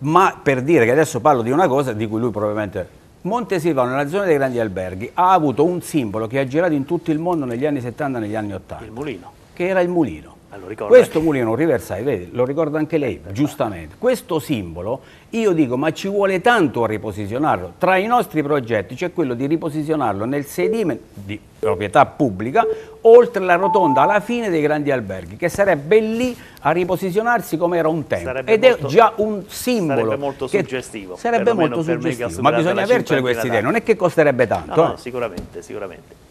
Ma per dire che adesso parlo di una cosa di cui lui probabilmente... Monte Silvano, nella zona dei grandi alberghi, ha avuto un simbolo che ha girato in tutto il mondo negli anni 70 e negli anni 80. Il mulino. Che era il mulino.
Allora, ah, questo
mulino riversai, vedi, lo ricorda anche lei, eh, giustamente. Questo simbolo, io dico, ma ci vuole tanto a riposizionarlo. Tra i nostri progetti c'è quello di riposizionarlo nel sedime di proprietà pubblica, oltre la rotonda, alla fine dei grandi alberghi, che sarebbe lì a riposizionarsi come era un tempo. Sarebbe Ed molto, è già un simbolo. Sarebbe molto suggestivo. Sarebbe molto suggestivo, ma bisogna avercele queste idee, non è che costerebbe tanto. No, no, eh.
sicuramente, sicuramente.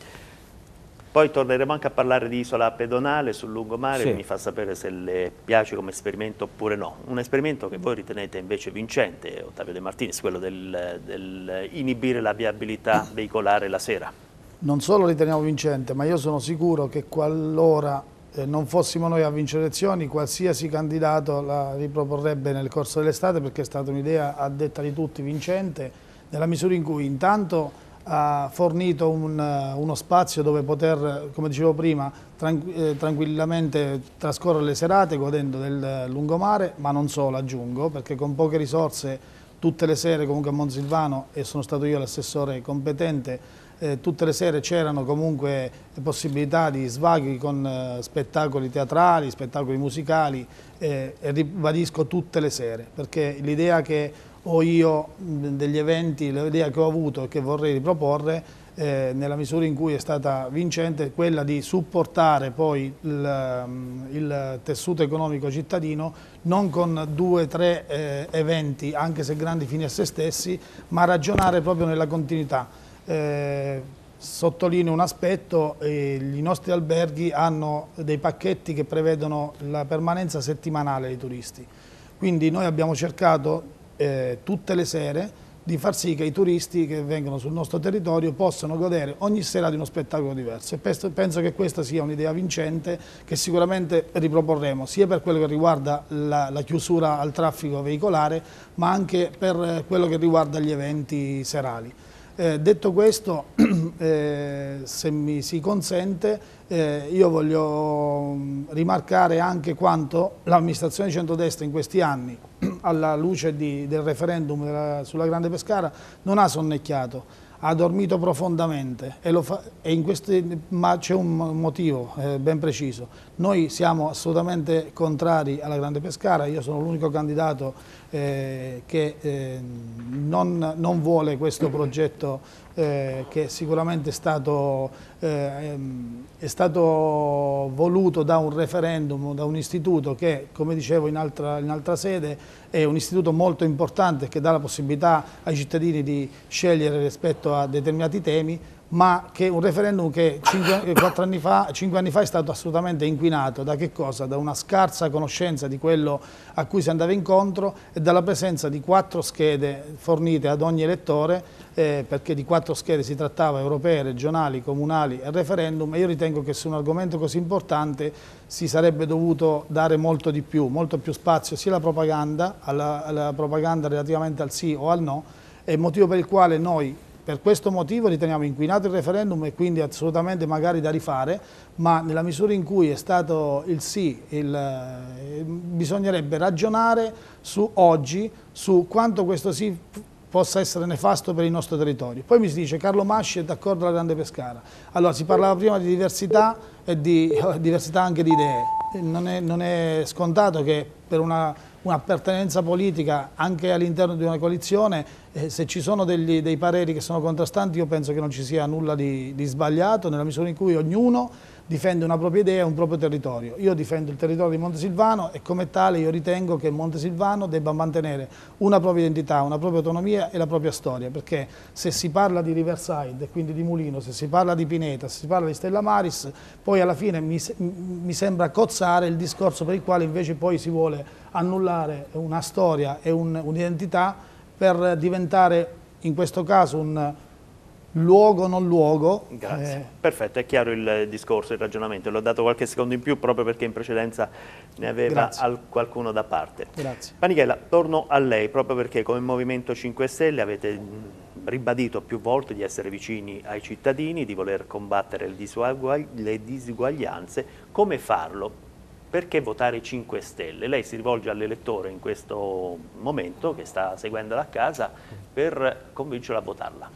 Poi torneremo anche a parlare di isola pedonale sul lungomare, sì. mi fa sapere se le piace come esperimento oppure no. Un esperimento che voi ritenete invece vincente, Ottavio De Martinis, quello del, del inibire la viabilità veicolare la sera.
Non solo riteniamo vincente, ma io sono sicuro che qualora eh, non fossimo noi a vincere elezioni, qualsiasi candidato la riproporrebbe nel corso dell'estate perché è stata un'idea a detta di tutti vincente, nella misura in cui intanto ha fornito un, eh, uno spazio dove poter, come dicevo prima, eh, tranquillamente trascorrere le serate godendo del lungomare, ma non solo, aggiungo, perché con poche risorse tutte le sere comunque a Monsilvano, e sono stato io l'assessore competente, eh, tutte le sere c'erano comunque possibilità di svaghi con eh, spettacoli teatrali, spettacoli musicali eh, e ribadisco tutte le sere perché l'idea che ho io degli eventi, l'idea che ho avuto e che vorrei riproporre eh, nella misura in cui è stata vincente, quella di supportare poi il, il tessuto economico cittadino non con due o tre eh, eventi, anche se grandi fini a se stessi, ma ragionare proprio nella continuità. Eh, sottolineo un aspetto, eh, i nostri alberghi hanno dei pacchetti che prevedono la permanenza settimanale dei turisti, quindi noi abbiamo cercato eh, tutte le sere di far sì che i turisti che vengono sul nostro territorio possano godere ogni sera di uno spettacolo diverso e penso che questa sia un'idea vincente che sicuramente riproporremo sia per quello che riguarda la, la, chiusura al traffico veicolare ma anche per eh, quello che riguarda gli eventi serali. Eh, detto questo, <clears throat> eh, se mi si consente, eh, io voglio mm, rimarcare anche quanto l'amministrazione centrodestra in questi anni, <clears throat> alla luce di, del referendum della, sulla Grande Pescara, non ha sonnecchiato ha dormito profondamente e, fa, e in questi, ma c'è un motivo eh, ben preciso. Noi siamo assolutamente contrari alla Grande Pescara, io sono l'unico candidato eh, che eh, non, non, vuole questo progetto eh, che sicuramente è stato, eh, ehm, è stato, voluto da un referendum, da un istituto che, come dicevo in altra, in altra sede, è un istituto molto importante che dà la possibilità ai cittadini di scegliere rispetto a determinati temi ma che un referendum che cinque, 4 anni fa, 5 anni fa è stato assolutamente inquinato da che cosa? Da una scarsa conoscenza di quello a cui si andava incontro e dalla presenza di quattro schede fornite ad ogni elettore, eh, perché di quattro schede si trattava europee, regionali, comunali e referendum e io ritengo che su un argomento così importante si sarebbe dovuto dare molto di più, molto più spazio sia alla propaganda, alla, alla propaganda relativamente al sì o al no, è il motivo per il quale noi per questo motivo riteniamo inquinato il referendum e quindi assolutamente magari da rifare, ma nella misura in cui è stato il sì, il, eh, bisognerebbe ragionare su oggi, su quanto questo sì possa essere nefasto per il nostro territorio. Poi mi si dice Carlo Masci è d'accordo alla Grande Pescara. Allora si parlava prima di diversità e di eh, diversità anche di idee. Non è, non è scontato che per una un'appartenenza politica anche all'interno di una coalizione eh, se ci sono degli, dei pareri che sono contrastanti io penso che non ci sia nulla di, di sbagliato nella misura in cui ognuno difende una propria idea e un proprio territorio. Io difendo il territorio di Montesilvano e come tale io ritengo che Montesilvano debba mantenere una propria identità, una propria autonomia e la propria storia, perché se si parla di Riverside, e quindi di Mulino, se si parla di Pineta, se si parla di Stella Maris, poi alla fine mi, mi sembra cozzare il discorso per il quale invece poi si vuole annullare una storia e un'identità un per diventare in questo caso un luogo non luogo. Grazie. Eh.
Perfetto, è chiaro il discorso, il ragionamento. L'ho dato qualche secondo in più proprio perché in precedenza ne aveva qualcuno da parte. Grazie. Panichella, torno a lei proprio perché come Movimento 5 Stelle avete mm, ribadito più volte di essere vicini ai cittadini, di voler combattere le disuguaglianze. Come farlo? perché votare 5 Stelle? Lei si rivolge all'elettore in questo momento, che sta seguendo da casa, per convincerlo a votarla.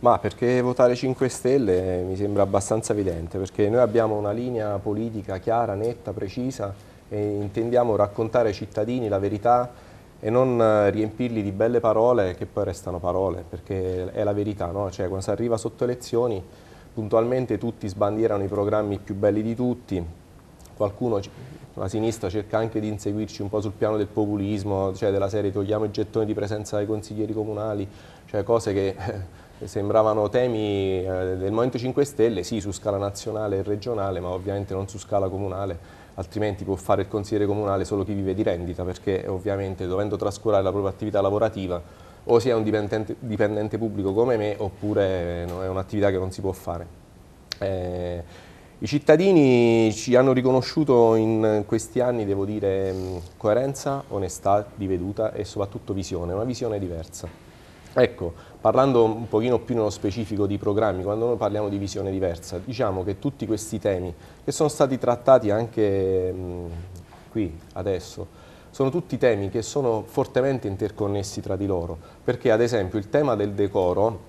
Ma perché votare 5 Stelle mi sembra abbastanza evidente, perché noi abbiamo una linea politica chiara, netta, precisa e intendiamo raccontare ai cittadini la verità e non eh, riempirli di belle parole che poi restano parole, perché è la verità, no? cioè, quando si arriva sotto elezioni puntualmente tutti sbandierano i programmi più belli di tutti, qualcuno la sinistra cerca anche di inseguirci un po' sul piano del populismo, cioè della serie togliamo i gettoni di presenza dei consiglieri comunali, cioè cose che eh, sembravano temi eh, del Movimento 5 Stelle, sì su scala nazionale e regionale, ma ovviamente non su scala comunale, altrimenti può fare il consigliere comunale solo chi vive di rendita, perché ovviamente dovendo trascurare la propria attività lavorativa o si è un dipendente, dipendente pubblico come me oppure eh, è un'attività che non si può fare. I cittadini ci hanno riconosciuto in questi anni, devo dire, mm, coerenza, onestà di veduta e soprattutto visione, una visione diversa. Ecco, parlando un pochino più nello specifico di programmi, quando noi parliamo di visione diversa, diciamo che tutti questi temi che sono stati trattati anche mh, mm, qui, adesso, sono tutti temi che sono fortemente interconnessi tra di loro, perché ad esempio il tema del decoro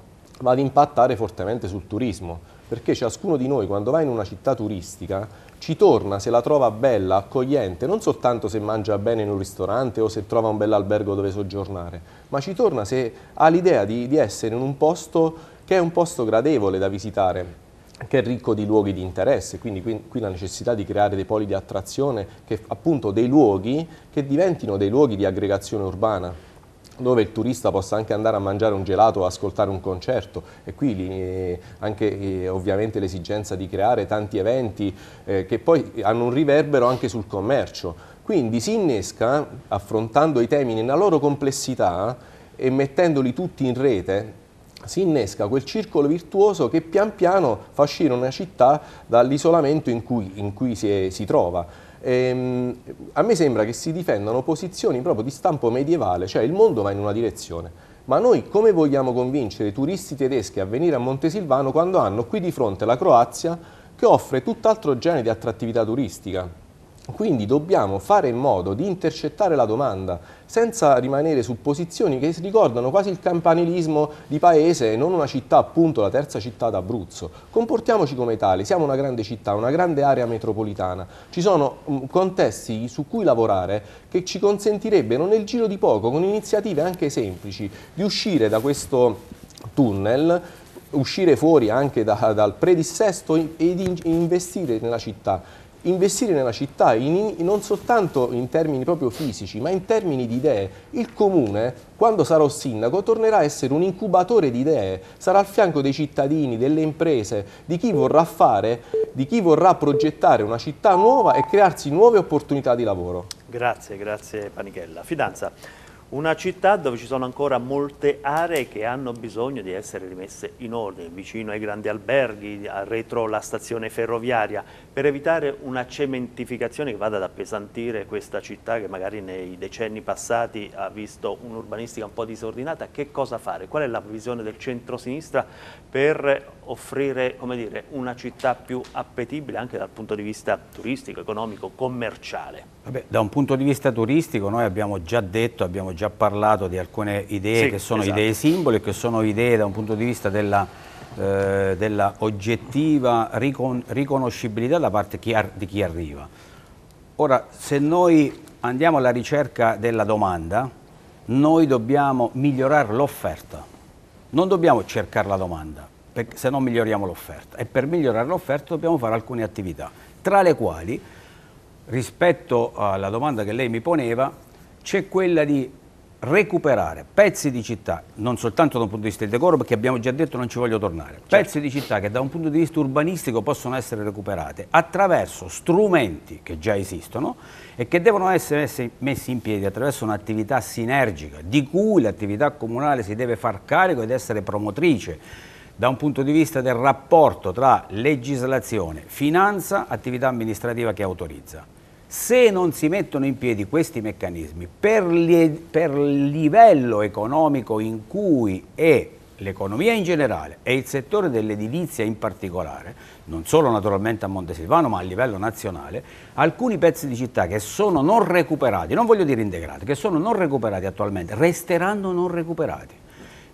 va ad impattare fortemente sul turismo, perché ciascuno di noi quando va in una città turistica ci torna se la trova bella, accogliente, non soltanto se mangia bene in un ristorante o se trova un bel albergo dove soggiornare, ma ci torna se ha l'idea di, di essere in un posto che è un posto gradevole da visitare che è ricco di luoghi di interesse, quindi qui, la necessità di creare dei poli di attrazione, che, appunto dei luoghi che diventino dei luoghi di aggregazione urbana dove il turista possa anche andare a mangiare un gelato o ascoltare un concerto e qui eh, anche eh, ovviamente l'esigenza di creare tanti eventi eh, che poi hanno un riverbero anche sul commercio. Quindi si innesca, affrontando i temi nella loro complessità e mettendoli tutti in rete, si innesca quel circolo virtuoso che pian piano fa uscire una città dall'isolamento in cui, in cui si, è, si trova. Ehm, a me sembra che si difendano posizioni proprio di stampo medievale, cioè il mondo va in una direzione. Ma noi come vogliamo convincere i turisti tedeschi a venire a Montesilvano quando hanno qui di fronte la Croazia che offre tutt'altro genere di attrattività turistica? Quindi dobbiamo fare in modo di intercettare la domanda senza rimanere su posizioni che ricordano quasi il campanilismo di paese e non una città, appunto la terza città d'Abruzzo. Comportiamoci come tali, siamo una grande città, una grande area metropolitana. Ci sono mm, contesti su cui lavorare che ci consentirebbero nel giro di poco, con iniziative anche semplici, di uscire da questo tunnel uscire fuori anche da, dal predissesto e investire nella città investire nella città, in, non soltanto in termini proprio fisici, ma in termini di idee. Il comune, quando sarò sindaco, tornerà a essere un incubatore di idee, sarà al fianco dei cittadini, delle imprese, di chi vorrà fare, di chi vorrà progettare una città nuova e crearsi nuove opportunità di lavoro.
Grazie, grazie Panichella. Fidanza, una città dove ci sono ancora molte aree che hanno bisogno di essere rimesse in ordine, vicino ai grandi alberghi, retro la stazione ferroviaria, per evitare una cementificazione che vada ad appesantire questa città che magari nei decenni passati ha visto un'urbanistica un po' disordinata, che cosa fare? Qual è la visione del centro-sinistra per offrire dire, una città più appetibile anche dal punto di vista turistico, economico, commerciale?
Vabbè, da un punto di vista turistico noi abbiamo già detto, abbiamo già parlato di alcune idee sì, che sono esatto. idee simboli, e che sono idee da un punto di vista della eh, della oggettiva ricon riconoscibilità da parte chi di chi arriva. Ora, se noi andiamo alla ricerca della domanda, noi dobbiamo migliorare l'offerta. Non dobbiamo cercare la domanda, se non miglioriamo l'offerta. E per migliorare l'offerta dobbiamo fare alcune attività, tra le quali, rispetto alla domanda che lei mi poneva, c'è quella di recuperare pezzi di città, non soltanto da un punto di vista del decoro, perché abbiamo già detto non ci voglio tornare, certo. pezzi di città che da un punto di vista urbanistico possono essere recuperate attraverso strumenti che già esistono e che devono essere messi in piedi attraverso un'attività sinergica di cui l'attività comunale si deve far carico ed essere promotrice da un punto di vista del rapporto tra legislazione, finanza, attività amministrativa che autorizza. Se non si mettono in piedi questi meccanismi per, il livello economico in cui è l'economia in generale e il settore dell'edilizia in particolare, non solo naturalmente a Montesilvano ma a livello nazionale, alcuni pezzi di città che sono non recuperati, non voglio dire integrati, che sono non recuperati attualmente, resteranno non recuperati.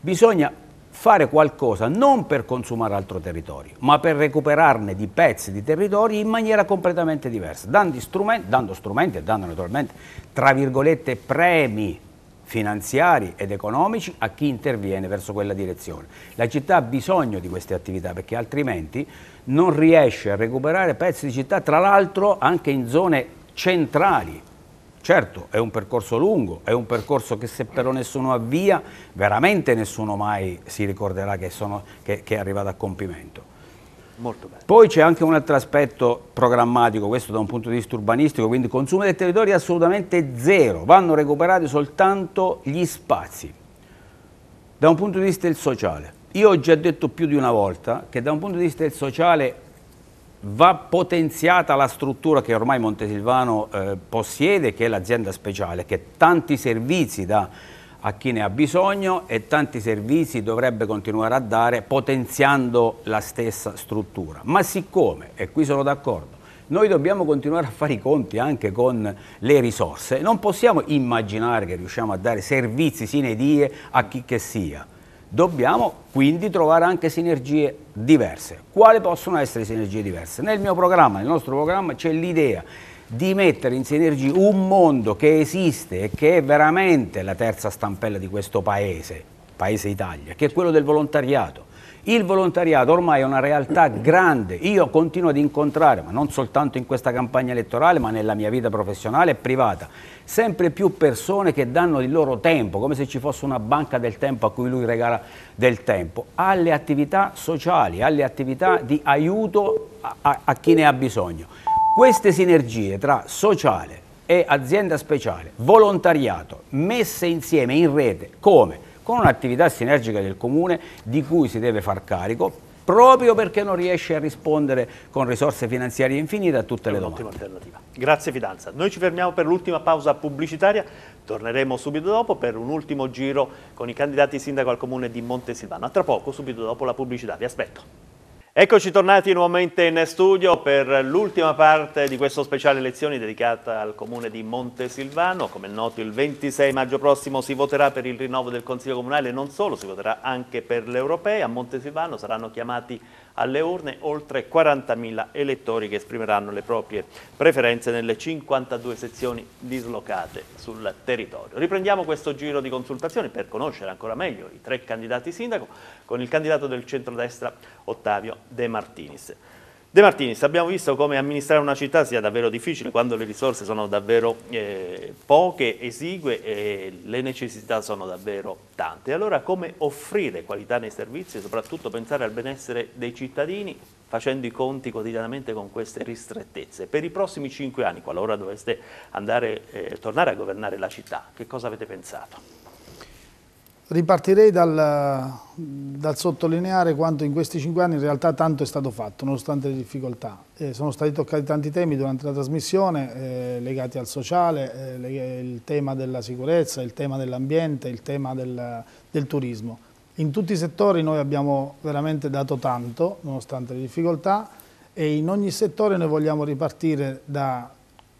Bisogna fare qualcosa non per consumare altro territorio, ma per recuperarne di pezzi di territori in maniera completamente diversa, dando strumenti, dando strumenti e dando naturalmente, tra virgolette, premi finanziari ed economici a chi interviene verso quella direzione. La città ha bisogno di queste attività perché altrimenti non riesce a recuperare pezzi di città, tra l'altro anche in zone centrali Certo, è un percorso lungo, è un percorso che se però nessuno avvia, veramente nessuno mai si ricorderà che, sono, che, che è arrivato a compimento. Poi c'è anche un altro aspetto programmatico, questo da un punto di vista urbanistico, quindi consumo del territorio è assolutamente zero, vanno recuperati soltanto gli spazi. Da un punto di vista del sociale, io ho già detto più di una volta che da un punto di vista del sociale va potenziata la struttura che ormai Montesilvano eh, possiede, che è l'azienda speciale, che tanti servizi dà a chi ne ha bisogno e tanti servizi dovrebbe continuare a dare potenziando la stessa struttura. Ma siccome, e qui sono d'accordo, noi dobbiamo continuare a fare i conti anche con le risorse, non possiamo immaginare che riusciamo a dare servizi sine die a chi che sia Dobbiamo quindi trovare anche sinergie diverse. Quali possono essere sinergie diverse? Nel mio programma, nel nostro programma, c'è l'idea di mettere in sinergia un mondo che esiste e che è veramente la terza stampella di questo paese, paese Italia, che è quello del volontariato. Il volontariato ormai è una realtà grande, io continuo ad incontrare, ma non soltanto in questa campagna elettorale, ma nella mia vita professionale e privata, sempre più persone che danno il loro tempo, come se ci fosse una banca del tempo a cui lui regala del tempo, alle attività sociali, alle attività di aiuto a, a, a chi ne ha bisogno. Queste sinergie tra sociale e azienda speciale, volontariato, messe insieme in rete, come? con un'attività sinergica del Comune di cui si deve far carico proprio perché non riesce a rispondere con risorse finanziarie infinite
a tutte le domande. alternativa. Grazie Fidanza. Noi ci fermiamo per l'ultima pausa pubblicitaria, torneremo subito dopo per un ultimo giro con i candidati sindaco al comune di Montesilvano. A tra poco, subito dopo la pubblicità. Vi aspetto. Eccoci tornati nuovamente in studio per l'ultima parte di questo speciale elezioni dedicata al comune di Montesilvano. Come è noto il 26 maggio prossimo si voterà per il rinnovo del Consiglio Comunale e non solo, si voterà anche per l'Europea. A Montesilvano saranno chiamati alle urne oltre 40.000 elettori che esprimeranno le proprie preferenze nelle 52 sezioni dislocate sul territorio. Riprendiamo questo giro di consultazioni per conoscere ancora meglio i tre candidati sindaco con il candidato del centrodestra Ottavio De Martinis. De Martinis, abbiamo visto come amministrare una città sia davvero difficile quando le risorse sono davvero eh, poche, esigue e le necessità sono davvero tante. Allora come offrire qualità nei servizi e soprattutto pensare al benessere dei cittadini facendo i conti quotidianamente con queste ristrettezze? Per i prossimi cinque anni, qualora doveste andare, eh, tornare a governare la città, che cosa avete pensato?
Ripartirei dal, dal, sottolineare quanto in questi cinque anni in realtà tanto è stato fatto, nonostante le difficoltà. Eh, sono stati toccati tanti temi durante la trasmissione, eh, legati al sociale, eh, le, il tema della sicurezza, il tema dell'ambiente, il tema del, del, turismo. In tutti i settori noi abbiamo veramente dato tanto, nonostante le difficoltà, e in ogni settore noi vogliamo ripartire da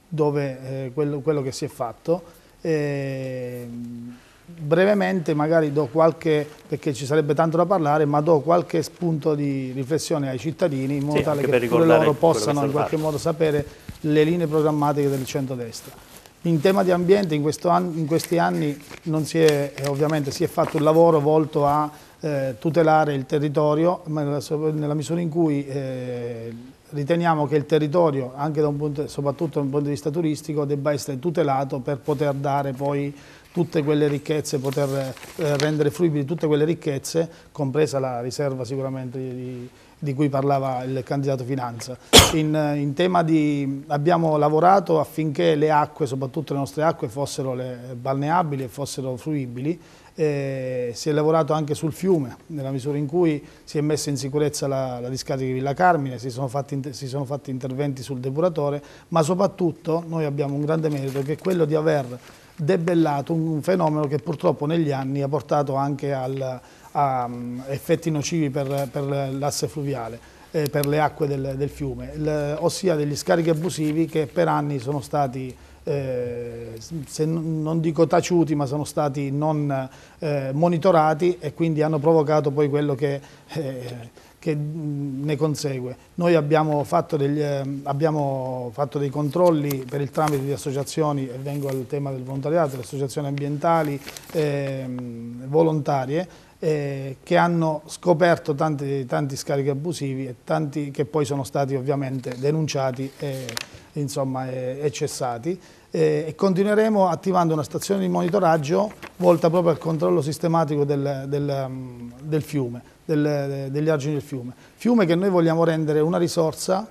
dove, eh, quello, quello, che si è fatto ehm, brevemente magari do qualche, perché ci sarebbe tanto da parlare, ma do qualche spunto di riflessione ai cittadini in modo sì, tale che loro possano in qualche modo sapere le linee programmatiche del centrodestra. In tema di ambiente in, an in questi anni si è, eh, ovviamente si è fatto un lavoro volto a eh, tutelare il territorio, nella, nella, misura in cui eh, riteniamo che il territorio, anche da punto, soprattutto da un punto di vista turistico, debba essere tutelato per poter dare poi tutte quelle ricchezze, poter eh, rendere fruibili tutte quelle ricchezze, compresa la riserva sicuramente di, di cui parlava il candidato Finanza. In, eh, in, tema di, abbiamo lavorato affinché le acque, soprattutto le nostre acque, fossero balneabili e fossero fruibili. Eh, si è lavorato anche sul fiume, nella misura in cui si è messa in sicurezza la, la discarica di Villa Carmine, si sono, fatti, si sono, fatti, interventi sul depuratore, ma soprattutto noi abbiamo un grande merito che è quello di aver debellato un fenomeno che purtroppo negli anni ha portato anche al, a mm, effetti nocivi per, per l'asse fluviale, eh, per le acque del, del fiume, il, ossia degli scarichi abusivi che per anni sono stati eh, se non dico taciuti ma sono stati non eh, monitorati e quindi hanno provocato poi quello che eh, che mm, ne consegue. Noi abbiamo fatto, degli, ehm, abbiamo fatto, dei controlli per il tramite di associazioni, e vengo al tema del volontariato, le associazioni ambientali eh, volontarie, eh, che hanno scoperto tanti, tanti scarichi abusivi e tanti che poi sono stati ovviamente denunciati e, insomma, e, e cessati. Eh, e continueremo attivando una stazione di monitoraggio volta proprio al controllo sistematico del, del, mm, del fiume del, degli argini del fiume. Fiume che noi vogliamo rendere una risorsa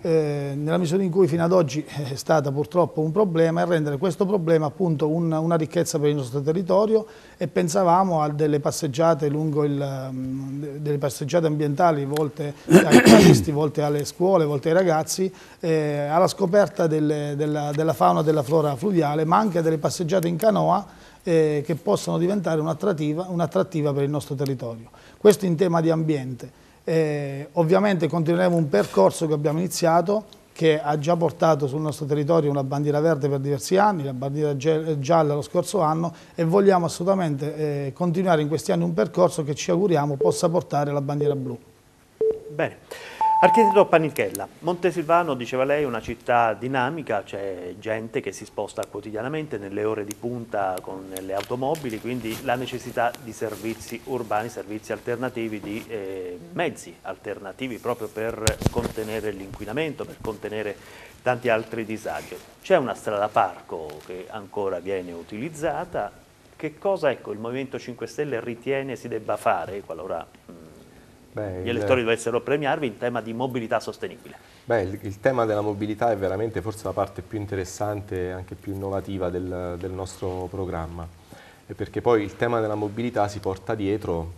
eh, nella misura in cui fino ad oggi eh, è stata purtroppo un problema e rendere questo problema appunto un, una ricchezza per il nostro territorio e pensavamo a delle passeggiate, il, mm, delle passeggiate ambientali volte ai <coughs> turisti, volte alle scuole, volte ai ragazzi, eh, alla scoperta delle, della, della fauna e della flora fluviale, ma anche delle passeggiate in canoa eh, che possono diventare un'attrattiva un per il nostro territorio. Questo in tema di ambiente. Eh, ovviamente continueremo un percorso che abbiamo iniziato che ha già portato sul nostro territorio una bandiera verde per diversi anni, la bandiera gialla lo scorso anno e vogliamo assolutamente eh, continuare in questi anni un percorso che ci auguriamo possa portare la bandiera blu.
Bene. Architetto Panichella, Montesilvano, diceva lei, è una città dinamica, c'è gente che si sposta quotidianamente nelle ore di punta con le automobili, quindi la necessità di servizi urbani, servizi alternativi, di eh, mezzi alternativi proprio per contenere l'inquinamento, per contenere tanti altri disagi. C'è una strada parco che ancora viene utilizzata, che cosa ecco, il Movimento 5 Stelle ritiene si debba fare qualora... Mh,
Beh, gli elettori
dovessero premiarvi in tema di mobilità sostenibile.
Beh, il, il, tema della mobilità è veramente forse la parte più interessante e anche più innovativa del, del nostro programma, e perché poi il tema della mobilità si porta dietro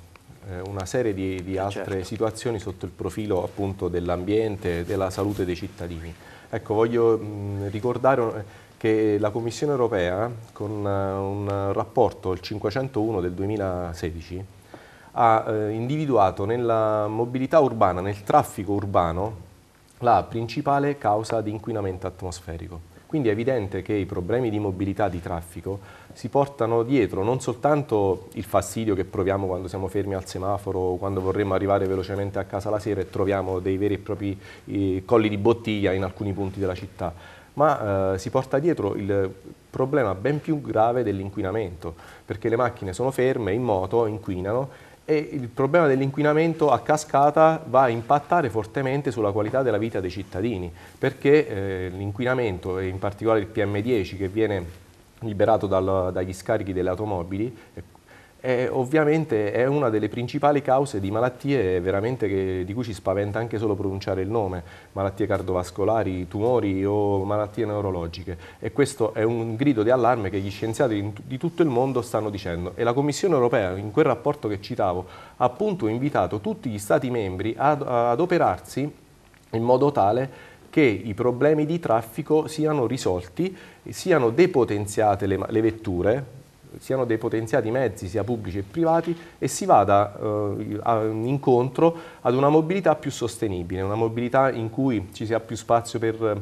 eh, una serie di, di eh, certo. altre certo. situazioni sotto il profilo appunto dell'ambiente e della salute dei cittadini. Ecco, voglio mh, ricordare eh, che la Commissione europea con uh, un rapporto, il 501 del 2016, ha eh, individuato nella mobilità urbana, nel traffico urbano, la principale causa di inquinamento atmosferico. Quindi è evidente che i problemi di mobilità, di traffico, si portano dietro non soltanto il fastidio che proviamo quando siamo fermi al semaforo o quando vorremmo arrivare velocemente a casa la sera e troviamo dei veri e propri eh, colli di bottiglia in alcuni punti della città, ma eh, si porta dietro il problema ben più grave dell'inquinamento, perché le macchine sono ferme, in moto, inquinano e il problema dell'inquinamento a cascata va a impattare fortemente sulla qualità della vita dei cittadini, perché eh, l'inquinamento, e in particolare il PM10 che viene liberato dal, dagli scarichi delle automobili, e eh, ovviamente è una delle principali cause di malattie che, di cui ci spaventa anche solo pronunciare il nome, malattie cardiovascolari, tumori o malattie neurologiche e questo è un grido di allarme che gli scienziati di tutto il mondo stanno dicendo e la Commissione europea in quel rapporto che citavo ha appunto invitato tutti gli Stati membri ad, ad operarsi in modo tale che i problemi di traffico siano risolti, siano depotenziate le, le vetture, siano dei potenziati mezzi, sia pubblici e privati, e si vada eh, incontro ad una mobilità più sostenibile, una mobilità in cui ci sia più spazio per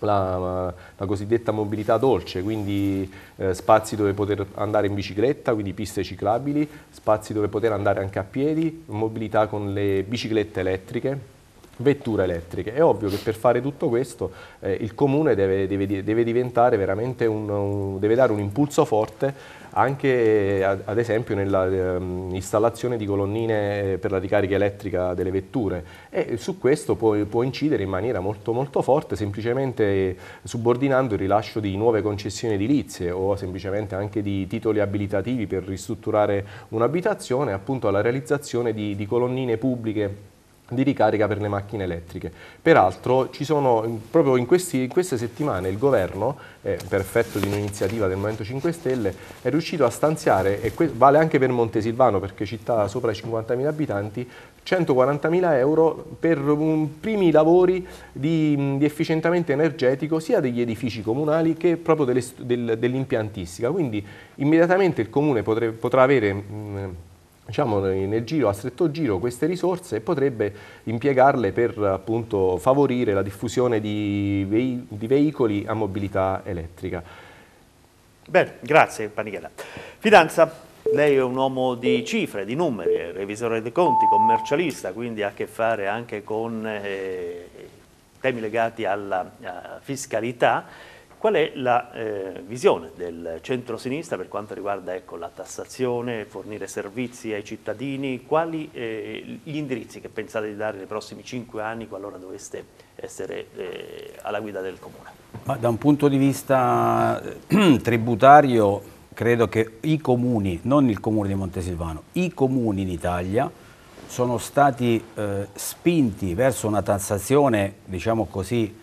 la, la cosiddetta mobilità dolce, quindi eh, spazi dove poter andare in bicicletta, quindi piste ciclabili, spazi dove poter andare anche a piedi, mobilità con le biciclette elettriche, vetture elettriche. È ovvio che per fare tutto questo eh, il comune deve, deve, deve diventare veramente un, un, deve dare un impulso forte anche eh, ad, esempio nell'installazione ehm, di colonnine per la ricarica elettrica delle vetture e su questo può, può incidere in maniera molto, molto forte semplicemente eh, subordinando il rilascio di nuove concessioni edilizie o semplicemente anche di titoli abilitativi per ristrutturare un'abitazione appunto alla realizzazione di, di colonnine pubbliche di ricarica per le macchine elettriche. Peraltro ci sono proprio in, questi, in queste settimane il governo, eh, per effetto di un'iniziativa del Movimento 5 Stelle, è riuscito a stanziare, e vale anche per Montesilvano perché città sopra i 50.000 abitanti, 140.000 euro per um, primi lavori di, di, efficientamento energetico sia degli edifici comunali che proprio dell'impiantistica. Quindi immediatamente il comune potre, potrà avere... Mh, diciamo, nel giro, a stretto giro queste risorse e potrebbe impiegarle per appunto, favorire la diffusione di,
vei di veicoli a mobilità elettrica. Bene, grazie Panichella. Fidanza, lei è un uomo di cifre, di numeri, revisore dei conti, commercialista, quindi ha a che fare anche con eh, temi legati alla eh, fiscalità. Qual è la eh, visione del centro-sinistra per quanto riguarda ecco, la tassazione, fornire servizi ai cittadini? Quali eh, gli indirizzi che pensate di dare nei prossimi cinque anni qualora doveste essere eh, alla guida del Comune?
Ma da un punto di vista eh, <clears throat> tributario credo che i comuni, non il Comune di Montesilvano, i comuni in Italia sono stati eh, spinti verso una tassazione, diciamo così,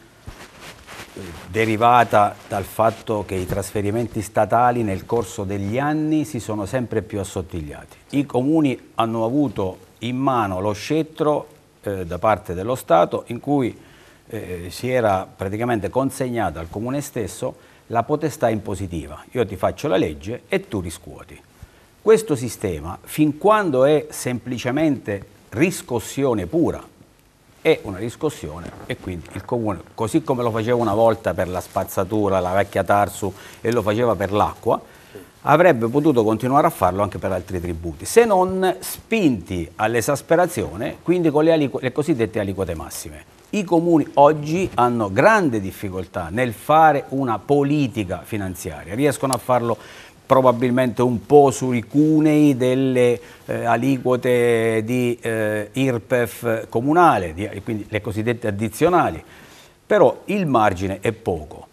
derivata dal fatto che i trasferimenti statali nel corso degli anni si sono sempre più assottigliati. I comuni hanno avuto in mano lo scettro eh, da parte dello Stato in cui eh, si era praticamente consegnata al comune stesso la potestà impositiva. Io ti faccio la legge e tu riscuoti. Questo sistema, fin quando è semplicemente riscossione pura, è una riscossione e quindi il comune, così come lo faceva una volta per la spazzatura, la vecchia Tarsu e lo faceva per l'acqua, avrebbe potuto continuare a farlo anche per altri tributi, se non spinti all'esasperazione, quindi con le, le cosiddette aliquote massime. I comuni oggi hanno grande difficoltà nel fare una politica finanziaria, riescono a farlo probabilmente un po' sui cunei delle eh, aliquote di eh, IRPEF comunale, di, quindi le cosiddette addizionali, però il margine è poco.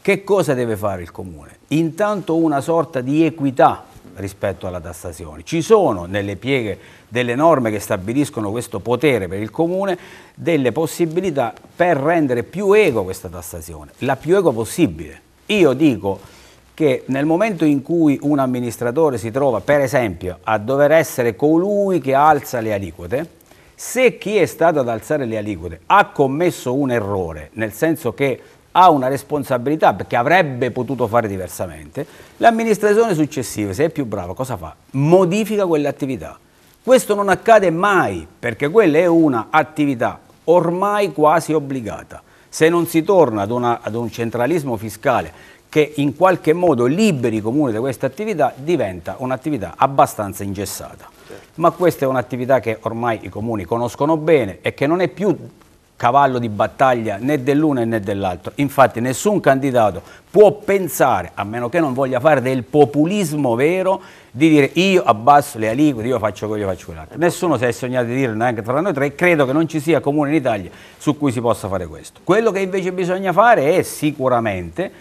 Che cosa deve fare il Comune? Intanto una sorta di equità rispetto alla tassazione. Ci sono nelle pieghe delle norme che stabiliscono questo potere per il Comune delle possibilità per rendere più eco questa tassazione, la più eco possibile. Io dico che nel momento in cui un amministratore si trova, per esempio, a dover essere colui che alza le aliquote, se chi è stato ad alzare le aliquote ha commesso un errore, nel senso che ha una responsabilità perché avrebbe potuto fare diversamente, l'amministrazione successiva, se è più brava, cosa fa? Modifica quell'attività. Questo non accade mai perché quella è un'attività ormai quasi obbligata. Se non si torna ad, una, ad un centralismo fiscale che in qualche modo liberi i comuni da questa attività diventa un'attività abbastanza ingessata. Certo. Ma questa è un'attività che ormai i comuni conoscono bene e che non è più cavallo di battaglia né dell'uno né dell'altro. Infatti nessun candidato può pensare, a meno che non voglia fare del populismo vero, di dire io abbasso le aliquote, io faccio quello, io faccio quell'altro. Ecco. Nessuno si è sognato di dirlo neanche tra noi tre, credo che non ci sia comune in Italia su cui si possa fare questo. Quello che invece bisogna fare è sicuramente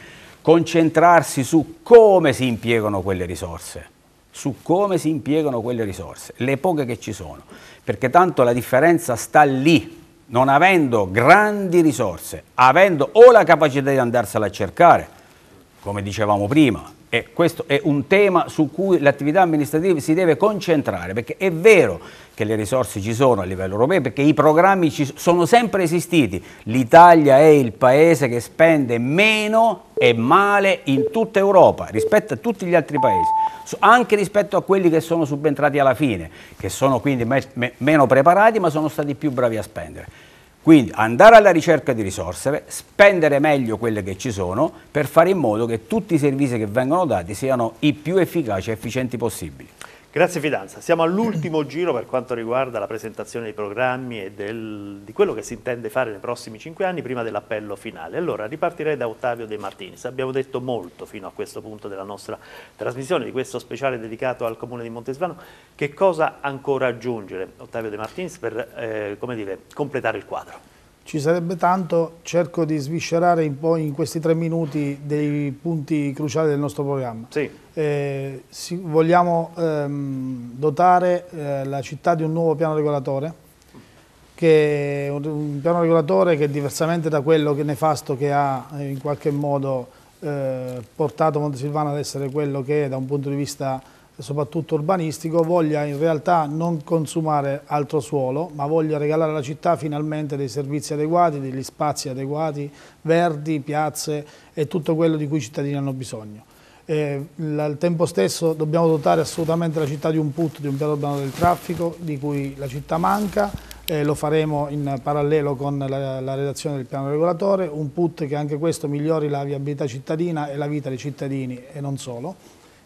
concentrarsi su come si impiegano quelle risorse, su come si impiegano quelle risorse, le poche che ci sono, perché tanto la differenza sta lì, non avendo grandi risorse, avendo o la capacità di andarsela a cercare, come dicevamo prima, e questo è un tema su cui l'attività amministrativa si deve concentrare, perché è vero che le risorse ci sono a livello europeo perché i programmi sono sempre esistiti. L'Italia è il paese che spende meno e male in tutta Europa rispetto a tutti gli altri paesi, anche rispetto a quelli che sono subentrati alla fine, che sono quindi me me meno preparati ma sono stati più bravi a spendere. Quindi andare alla ricerca di risorse, spendere meglio quelle che ci sono per fare in modo che tutti i servizi che vengono dati siano i più efficaci e efficienti possibili.
Grazie Fidanza, siamo all'ultimo giro per quanto riguarda la presentazione dei programmi e del, di quello che si intende fare nei prossimi cinque anni prima dell'appello finale. Allora ripartirei da Ottavio De Martinis, abbiamo detto molto fino a questo punto della nostra trasmissione, di questo speciale dedicato al Comune di Montesvano, che cosa ancora aggiungere Ottavio De Martinis per eh, dire, completare il quadro?
Ci sarebbe tanto, cerco di sviscerare un po' in questi tre minuti dei punti cruciali del nostro programma. Sì. Eh, si, vogliamo ehm, dotare eh, la città di un nuovo piano regolatore, che, un, un, piano regolatore che diversamente da quello che nefasto che ha eh, in qualche modo eh, portato Montesilvano ad essere quello che è da un punto di vista soprattutto urbanistico, voglia in realtà non consumare altro suolo, ma voglia regalare alla città finalmente dei servizi adeguati, degli spazi adeguati, verdi, piazze e tutto quello di cui i cittadini hanno bisogno. Eh, al tempo stesso dobbiamo dotare assolutamente la città di un put, di un piano urbano del traffico, di cui la città manca, eh, lo faremo in parallelo con la, la, redazione del piano regolatore, un put che anche questo migliori la viabilità cittadina e la vita dei cittadini e non solo.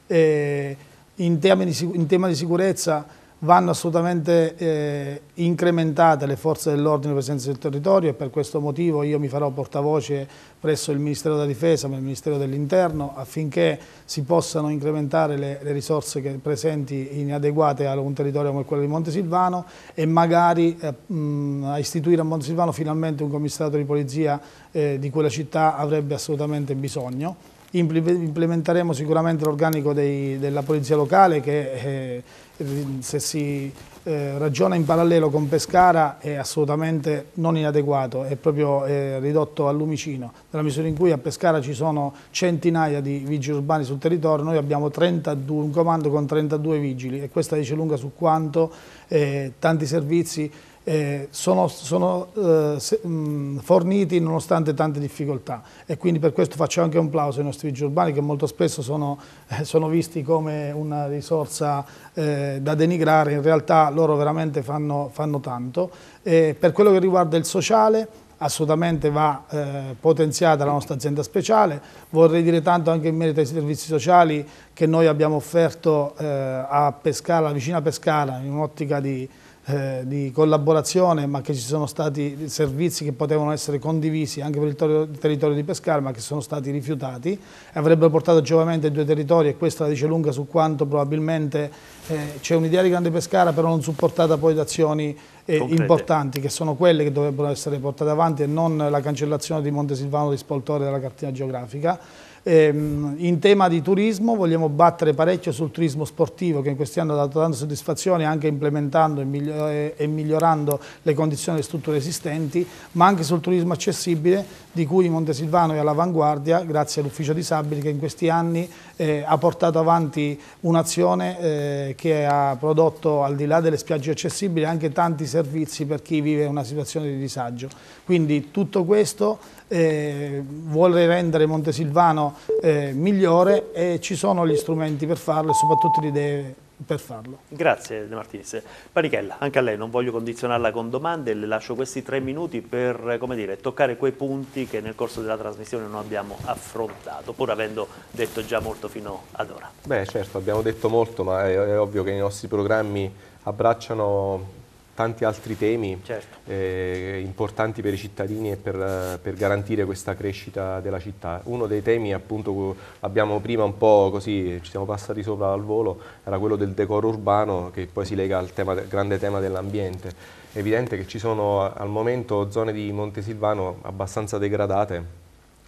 Eh, in, tema di, in tema di sicurezza vanno assolutamente eh, incrementate le forze dell'ordine e presenti del territorio e per questo motivo io mi farò portavoce presso il Ministero della Difesa, ma il Ministero dell'Interno affinché si possano incrementare le, le risorse presenti inadeguate a un territorio come quello di Montesilvano e magari eh, mh, a istituire a Montesilvano finalmente un commissariato di polizia eh, di cui la città avrebbe assolutamente bisogno implementeremo sicuramente l'organico della polizia locale che eh, se si eh, ragiona in parallelo con Pescara è assolutamente non inadeguato, è proprio eh, ridotto al lumicino, nella misura in cui a Pescara ci sono centinaia di vigili urbani sul territorio, noi abbiamo 32, un comando con 32 vigili e questa dice lunga su quanto eh, tanti servizi eh, sono, sono eh, se, mh, mm, forniti nonostante tante difficoltà e quindi per questo faccio anche un plauso ai nostri vigili urbani che molto spesso sono, eh, sono visti come una risorsa eh, da denigrare, in realtà loro veramente fanno, fanno tanto. per quello che riguarda il sociale, assolutamente va eh, potenziata la nostra azienda speciale. Vorrei dire tanto anche in merito ai servizi sociali che noi abbiamo offerto eh, a Pescara, alla vicina Pescara, in un'ottica di eh, di collaborazione, ma che ci sono stati servizi che potevano essere condivisi anche per il, territorio di Pescara, ma che sono stati rifiutati e avrebbero portato giovamente ai due territori e questa la dice lunga su quanto probabilmente eh, c'è un'idea di Grande Pescara però non supportata poi da azioni eh, importanti che sono quelle che dovrebbero essere portate avanti e non la cancellazione di Monte Silvano di Spoltore dalla cartina geografica Ehm, in tema di turismo vogliamo battere parecchio sul turismo sportivo che in questi anni ha dato tante soddisfazioni anche implementando e migliorando le condizioni delle strutture esistenti, ma anche sul turismo accessibile di cui Montesilvano è all'avanguardia grazie all'ufficio disabili che in questi anni eh, ha portato avanti un'azione eh, che ha prodotto al di là delle spiagge accessibili anche tanti servizi per chi vive una situazione di disagio. Quindi tutto questo eh, vuole rendere Montesilvano eh, migliore e ci sono gli strumenti per farlo e soprattutto le idee per farlo.
Grazie De Martinez. Panichella, anche a lei non voglio condizionarla con domande, le lascio questi tre minuti per dire, toccare quei punti che nel corso della trasmissione non abbiamo affrontato, pur avendo detto già molto fino ad ora.
Beh certo, abbiamo detto molto, ma è, è ovvio che i nostri programmi abbracciano tanti altri temi certo. eh, importanti per i cittadini e per, eh, per, garantire questa crescita della città. Uno dei temi, appunto, abbiamo prima un po' così, ci siamo passati sopra al volo, era quello del decoro urbano che poi si lega al tema, grande tema dell'ambiente. È evidente che ci sono al momento zone di Montesilvano abbastanza degradate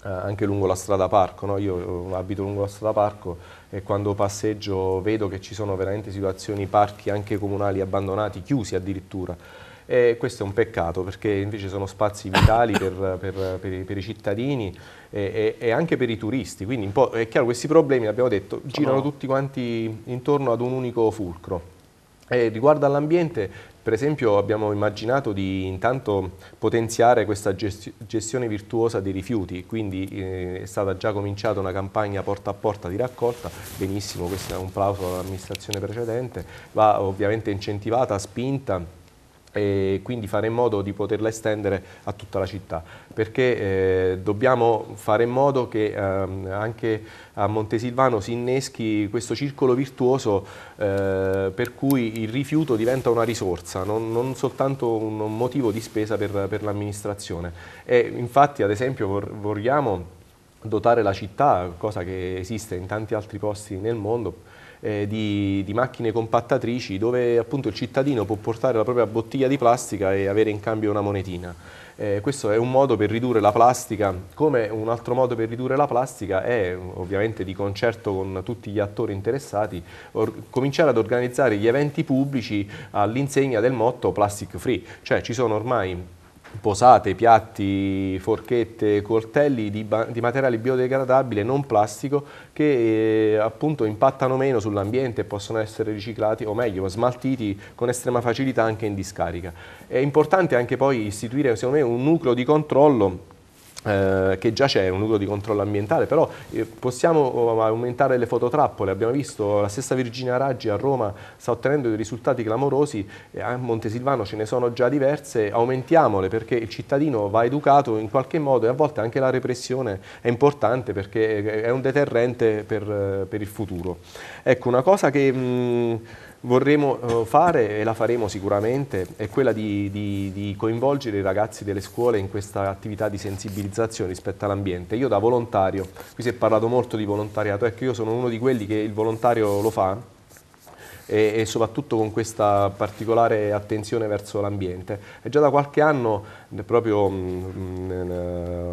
eh, anche lungo la strada parco, no? io eh, abito lungo la strada parco e quando passeggio vedo che ci sono veramente situazioni, parchi anche comunali abbandonati, chiusi addirittura. E questo è un peccato perché invece sono spazi <laughs> vitali per, per, per, i, per i, cittadini e, e, e, anche per i turisti. Quindi è chiaro questi problemi, abbiamo detto, girano tutti quanti intorno ad un unico fulcro. Eh, riguardo all'ambiente, per esempio abbiamo immaginato di intanto potenziare questa gestione virtuosa dei rifiuti, quindi eh, è stata già cominciata una campagna porta a porta di raccolta, benissimo, questo è un plauso all'amministrazione precedente, va ovviamente incentivata, spinta e quindi fare in modo di poterla estendere a tutta la città perché eh, dobbiamo fare in modo che ehm, anche a Montesilvano si inneschi questo circolo virtuoso eh, per cui il rifiuto diventa una risorsa, non, non soltanto un, motivo di spesa per, per l'amministrazione. infatti ad esempio vor, vogliamo dotare la città, cosa che esiste in tanti altri posti nel mondo, eh, di, di, macchine compattatrici dove appunto il cittadino può portare la propria bottiglia di plastica e avere in cambio una monetina. Eh, questo è un modo per ridurre la plastica, come un altro modo per ridurre la plastica è ovviamente di concerto con tutti gli attori interessati, cominciare ad organizzare gli eventi pubblici all'insegna del motto plastic free, cioè ci sono ormai posate, piatti, forchette, coltelli di, di materiale biodegradabile non plastico che eh, appunto impattano meno sull'ambiente e possono essere riciclati o meglio smaltiti con estrema facilità anche in discarica. È importante anche poi istituire secondo me un nucleo di controllo eh, che già c'è un nucleo di controllo ambientale, però eh, possiamo oh, aumentare le fototrappole, abbiamo visto la stessa Virginia Raggi a Roma sta ottenendo dei risultati clamorosi, a Montesilvano ce ne sono già diverse, aumentiamole perché il cittadino va educato in qualche modo e a volte anche la repressione è importante perché è un deterrente per, eh, per il futuro. Ecco, una cosa che... Mh, vorremmo eh, fare, e la faremo sicuramente, è quella di, di, di, coinvolgere i ragazzi delle scuole in questa attività di sensibilizzazione rispetto all'ambiente. Io da volontario, qui si è parlato molto di volontariato, ecco io sono uno di quelli che il volontario lo fa, e, e soprattutto con questa particolare attenzione verso l'ambiente. E già da qualche anno eh, proprio, mh, mm, mm, eh,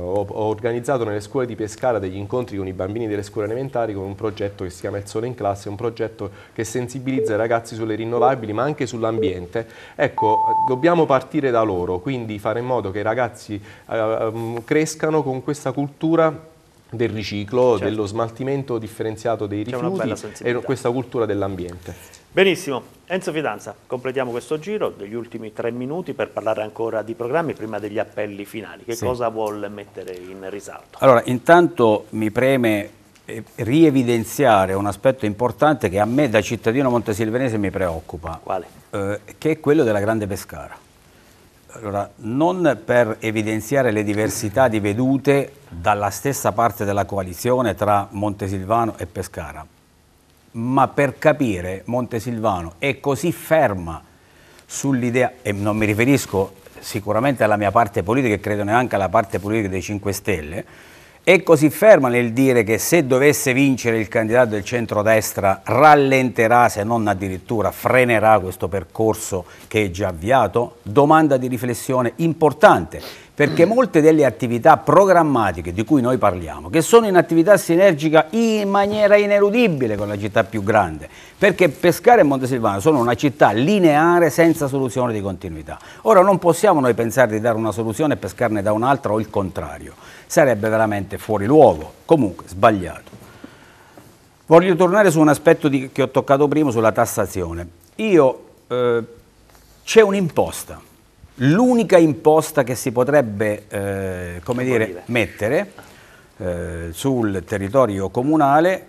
ho, ho organizzato nelle scuole di Pescara degli incontri con i bambini delle scuole elementari con un progetto che si chiama Il Sole in Classe, un progetto che sensibilizza i ragazzi sulle rinnovabili ma anche sull'ambiente. Ecco, dobbiamo partire da loro, quindi fare in modo che i ragazzi eh, ehm, crescano con questa cultura del riciclo, certo. dello smaltimento differenziato dei rifiuti e questa
cultura dell'ambiente. Benissimo, Enzo Fidanza, completiamo questo giro degli ultimi tre minuti per parlare ancora di programmi prima degli appelli finali. Che sì. cosa vuol mettere in risalto?
Allora, intanto mi preme eh, rievidenziare un aspetto importante che a me da cittadino montesilvenese mi preoccupa. Eh, che è quello della Grande Pescara. Allora, non per evidenziare le diversità di vedute dalla stessa parte della coalizione tra Montesilvano e Pescara, ma per capire Montesilvano è così ferma sull'idea, e non mi riferisco sicuramente alla mia parte politica e credo neanche alla parte politica dei 5 Stelle, è così ferma nel dire che se dovesse vincere il candidato del centrodestra rallenterà, se non addirittura frenerà questo percorso che è già avviato? Domanda di riflessione importante perché mm. molte delle attività programmatiche di cui noi parliamo, che sono in attività sinergica in maniera ineludibile con la città più grande, perché Pescara e Montesilvano sono una città lineare senza soluzione di continuità. Ora non possiamo noi pensare di dare una soluzione e pescarne da un'altra o il contrario, sarebbe veramente fuori luogo, comunque sbagliato. Voglio tornare su un aspetto di, che ho toccato prima sulla tassazione. Io, eh, c'è un'imposta L'unica imposta che si potrebbe eh, dire, mettere eh, sul territorio comunale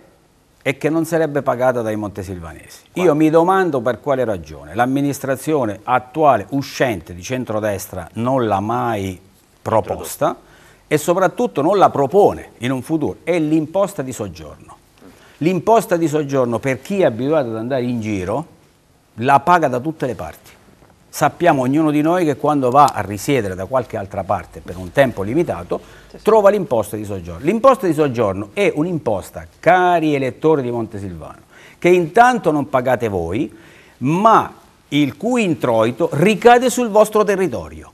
è che non sarebbe pagata dai montesilvanesi. Quale? Io mi domando per quale ragione l'amministrazione attuale uscente di centrodestra non l'ha mai proposta e soprattutto non la propone in un futuro, è l'imposta di soggiorno. L'imposta di soggiorno per chi è abituato ad andare in giro la paga da tutte le parti sappiamo ognuno di noi che quando va a risiedere da qualche altra parte per un tempo limitato, trova l'imposta di soggiorno. L'imposta di soggiorno è un'imposta, cari elettori di Montesilvano, che intanto non pagate voi, ma il cui introito ricade sul vostro territorio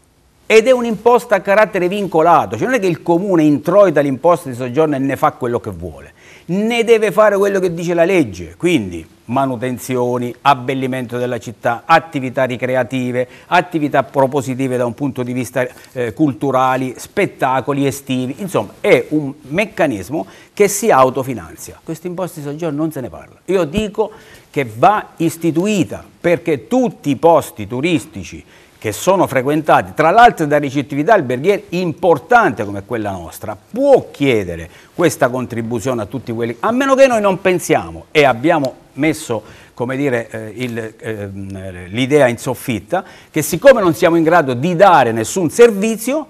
ed è un'imposta a carattere vincolato, cioè non è che il comune introita l'imposta di soggiorno e ne fa quello che vuole, ne deve fare quello che dice la legge, quindi manutenzioni, abbellimento della città, attività ricreative, attività propositive da un punto di vista eh, culturali, spettacoli estivi, insomma è un meccanismo che si autofinanzia. Questa imposta di soggiorno non se ne parla. Io dico che va istituita perché tutti i posti turistici che sono frequentati tra l'altro da ricettività alberghiere importante come quella nostra, può chiedere questa contribuzione a tutti quelli, a meno che noi non pensiamo e abbiamo messo eh, ehm, l'idea eh, in soffitta, che siccome non siamo in grado di dare nessun servizio,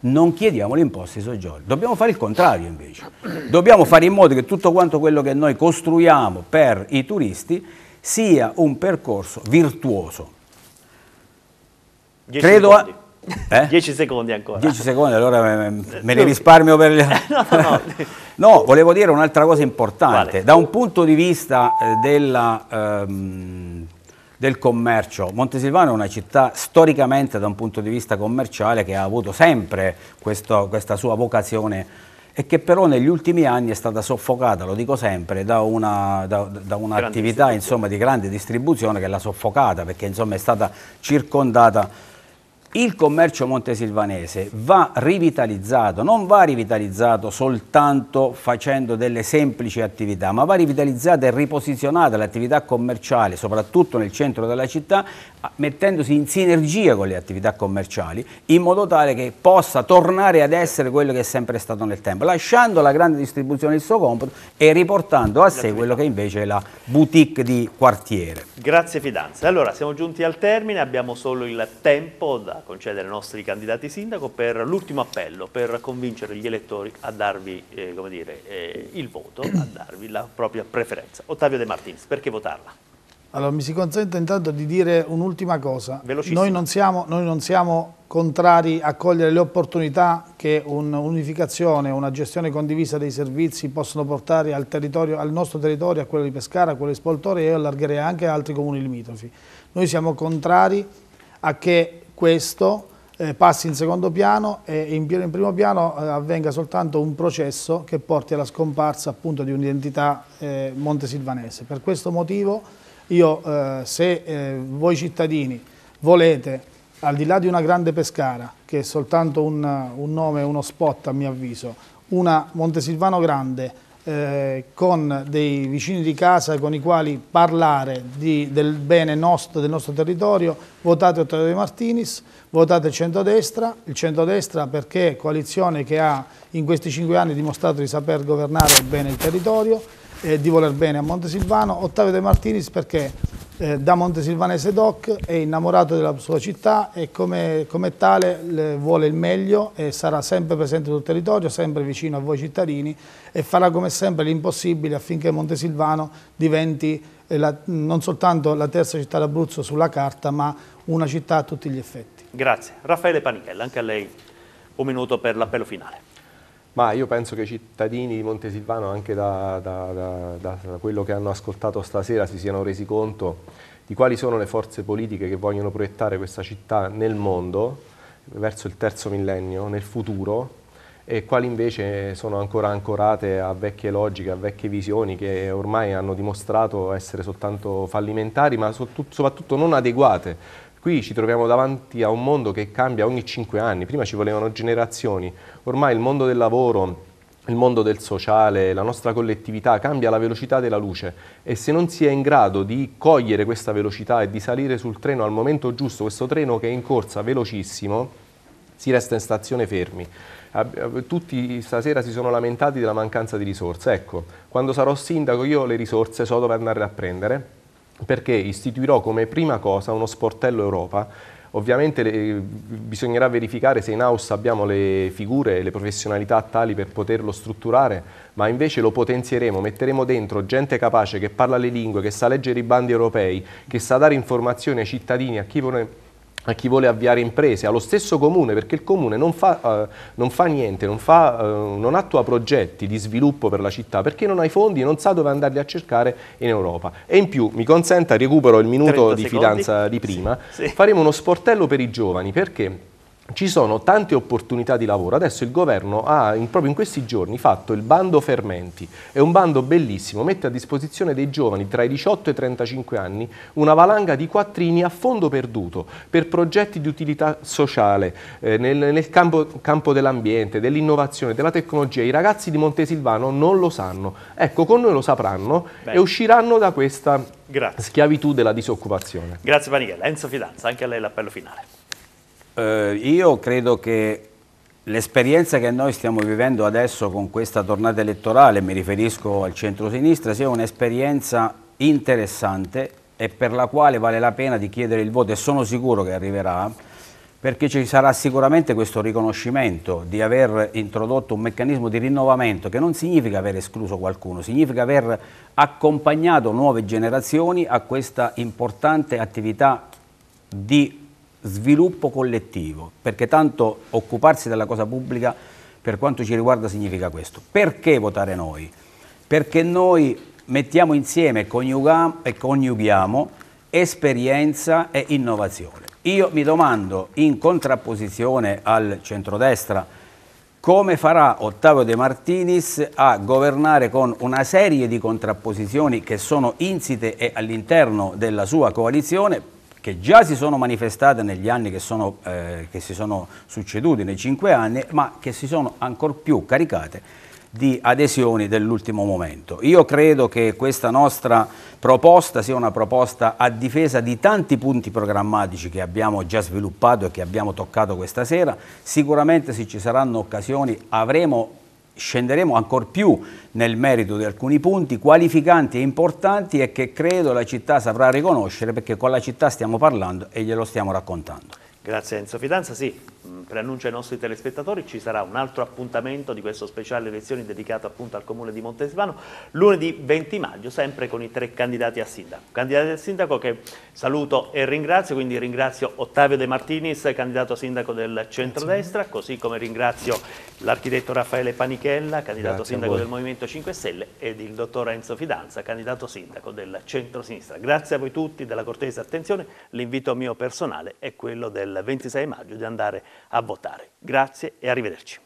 non chiediamo l'imposta di soggiorno. Dobbiamo fare il contrario invece. Dobbiamo fare in modo che tutto quanto quello che noi costruiamo per i turisti sia un percorso virtuoso
10 credo secondi. A... Eh? 10 secondi ancora. 10
secondi, allora me, me ne risparmio per... Le... <laughs> no, no, no. <laughs> no, volevo dire un'altra cosa importante. Vale. Da un punto di vista eh, della, ehm, del commercio, Montesilvano è una città storicamente da un punto di vista commerciale che ha avuto sempre questo, questa sua vocazione e che però negli ultimi anni è stata soffocata, lo dico sempre, da, una, da, da un'attività insomma, di grande distribuzione che l'ha soffocata perché insomma, è stata circondata il commercio montesilvanese va rivitalizzato, non va rivitalizzato soltanto facendo delle semplici attività, ma va rivitalizzata e riposizionata l'attività commerciale, soprattutto nel centro della città, mettendosi in sinergia con le attività commerciali, in modo tale che possa tornare ad essere quello che è sempre stato nel tempo, lasciando alla grande distribuzione il suo compito e riportando a sé quello che invece è la boutique di quartiere.
Grazie Fidanza. Allora, siamo giunti al termine, abbiamo solo il tempo da concedere ai nostri candidati sindaco per l'ultimo appello, per convincere gli elettori a darvi eh, dire, eh, il voto, a <clears throat> darvi la propria preferenza. Ottavio De Martins, perché votarla?
Allora, mi si consente intanto di dire un'ultima cosa. Noi non, siamo, noi non, siamo, contrari a cogliere le opportunità che un'unificazione, una gestione condivisa dei servizi possono portare al, al, nostro territorio, a quello di Pescara, a quello di Spoltore e allargherei anche ad altri comuni limitrofi. Noi siamo contrari a che questo eh, passi in secondo piano e in, in primo piano eh, avvenga soltanto un processo che porti alla scomparsa appunto di un'identità eh, montesilvanese. Per questo motivo io, eh, se eh, voi cittadini volete, al di là di una grande pescara, che è soltanto un, un nome, uno spot a mio avviso, una Montesilvano grande, eh, con dei vicini di casa con i quali parlare di, del bene nostro, del nostro territorio, votate Ottavio De Martinis, votate il centrodestra, il centrodestra perché è coalizione che ha in questi cinque anni dimostrato di saper governare bene il territorio, e di voler bene a Montesilvano, Ottavio De Martinis perché eh, da Montesilvanese Doc è innamorato della sua città e come, come tale vuole il meglio e sarà sempre presente sul territorio, sempre vicino a voi cittadini e farà come sempre l'impossibile affinché Montesilvano diventi eh, la, non soltanto la terza città d'Abruzzo sulla carta ma una città a tutti gli effetti.
Grazie. Raffaele Panichella, anche a lei un minuto per l'appello finale. Ma io
penso che i cittadini di Montesilvano, anche da, da, da, da, quello che hanno ascoltato stasera, si siano resi conto di quali sono le forze politiche che vogliono proiettare questa città nel mondo, verso il terzo millennio, nel futuro, e quali invece sono ancora ancorate a vecchie logiche, a vecchie visioni che ormai hanno dimostrato essere soltanto fallimentari, ma soprattutto non adeguate Qui ci troviamo davanti a un mondo che cambia ogni cinque anni, prima ci volevano generazioni, ormai il mondo del lavoro il mondo del sociale, la nostra collettività cambia alla velocità della luce e se non si è in grado di cogliere questa velocità e di salire sul treno al momento giusto, questo treno che è in corsa velocissimo, si resta in stazione fermi. Tutti stasera si sono lamentati della mancanza di risorse. Ecco, quando sarò sindaco io le risorse so dove andare a prendere, perché istituirò come prima cosa uno sportello Europa Ovviamente le, bisognerà verificare se in house abbiamo le figure e le professionalità tali per poterlo strutturare, ma invece lo potenzieremo, metteremo dentro gente capace che parla le lingue, che sa leggere i bandi europei, che sa dare informazioni ai cittadini, a chi vuole a chi vuole avviare imprese, allo stesso comune, perché il comune non fa, eh, non fa niente, non, fa, eh, non, attua progetti di sviluppo per la città, perché non ha i fondi e non sa dove andarli a cercare in Europa. E in più, mi consenta, recupero il minuto di secondi. fidanza di prima, sì, sì. faremo uno sportello per i giovani, perché ci sono tante opportunità di lavoro. Adesso il governo ha in, proprio in questi giorni fatto il bando Fermenti, è un bando bellissimo, mette a disposizione dei giovani tra i 18 e i 35 anni una valanga di quattrini a fondo perduto per progetti di utilità sociale eh, nel, nel, campo, campo dell'ambiente, dell'innovazione, della tecnologia. I ragazzi di Montesilvano non lo sanno. Ecco, con noi lo sapranno Beh. e usciranno da questa
Grazie. schiavitù della disoccupazione.
Grazie Panichella. Enzo Fidanza, anche a lei l'appello finale.
Eh, io credo che l'esperienza che noi stiamo vivendo adesso con questa tornata elettorale, mi riferisco al centro-sinistra, sia un'esperienza interessante e per la quale vale la pena di chiedere il voto e sono sicuro che arriverà perché ci sarà sicuramente questo riconoscimento di aver introdotto un meccanismo di rinnovamento che non significa aver escluso qualcuno, significa aver accompagnato nuove generazioni a questa importante attività di sviluppo collettivo, perché tanto occuparsi della cosa pubblica per quanto ci riguarda significa questo. Perché votare noi? Perché noi mettiamo insieme e coniughiamo esperienza e innovazione. Io mi domando, in contrapposizione al centrodestra, come farà Ottavio De Martinis a governare con una serie di contrapposizioni che sono insite e all'interno della sua coalizione che già si sono manifestate negli anni che, sono, eh, che si sono succeduti, nei cinque anni, ma che si sono ancor più caricate di adesioni dell'ultimo momento. Io credo che questa nostra proposta sia una proposta a difesa di tanti punti programmatici che abbiamo già sviluppato e che abbiamo toccato questa sera. Sicuramente se ci saranno occasioni avremo scenderemo ancora più nel merito di alcuni punti qualificanti e importanti e che credo la città saprà riconoscere perché con la città stiamo parlando e glielo stiamo raccontando.
Grazie Enzo Fidanza, sì, Mm, preannuncio ai nostri telespettatori, ci sarà un altro appuntamento di questo speciale elezioni dedicato appunto al comune di Montesivano, lunedì 20 maggio, sempre con i tre candidati a sindaco. Candidati a sindaco che saluto e ringrazio, quindi ringrazio Ottavio De Martinis, candidato a sindaco del centrodestra, così come ringrazio l'architetto Raffaele Panichella, candidato Grazie sindaco del Movimento 5 Stelle, ed il dottor Enzo Fidanza, candidato sindaco del centro-sinistra. Grazie a voi tutti della cortese attenzione, l'invito mio personale è quello del 26 maggio di andare a a votare. Grazie e arrivederci.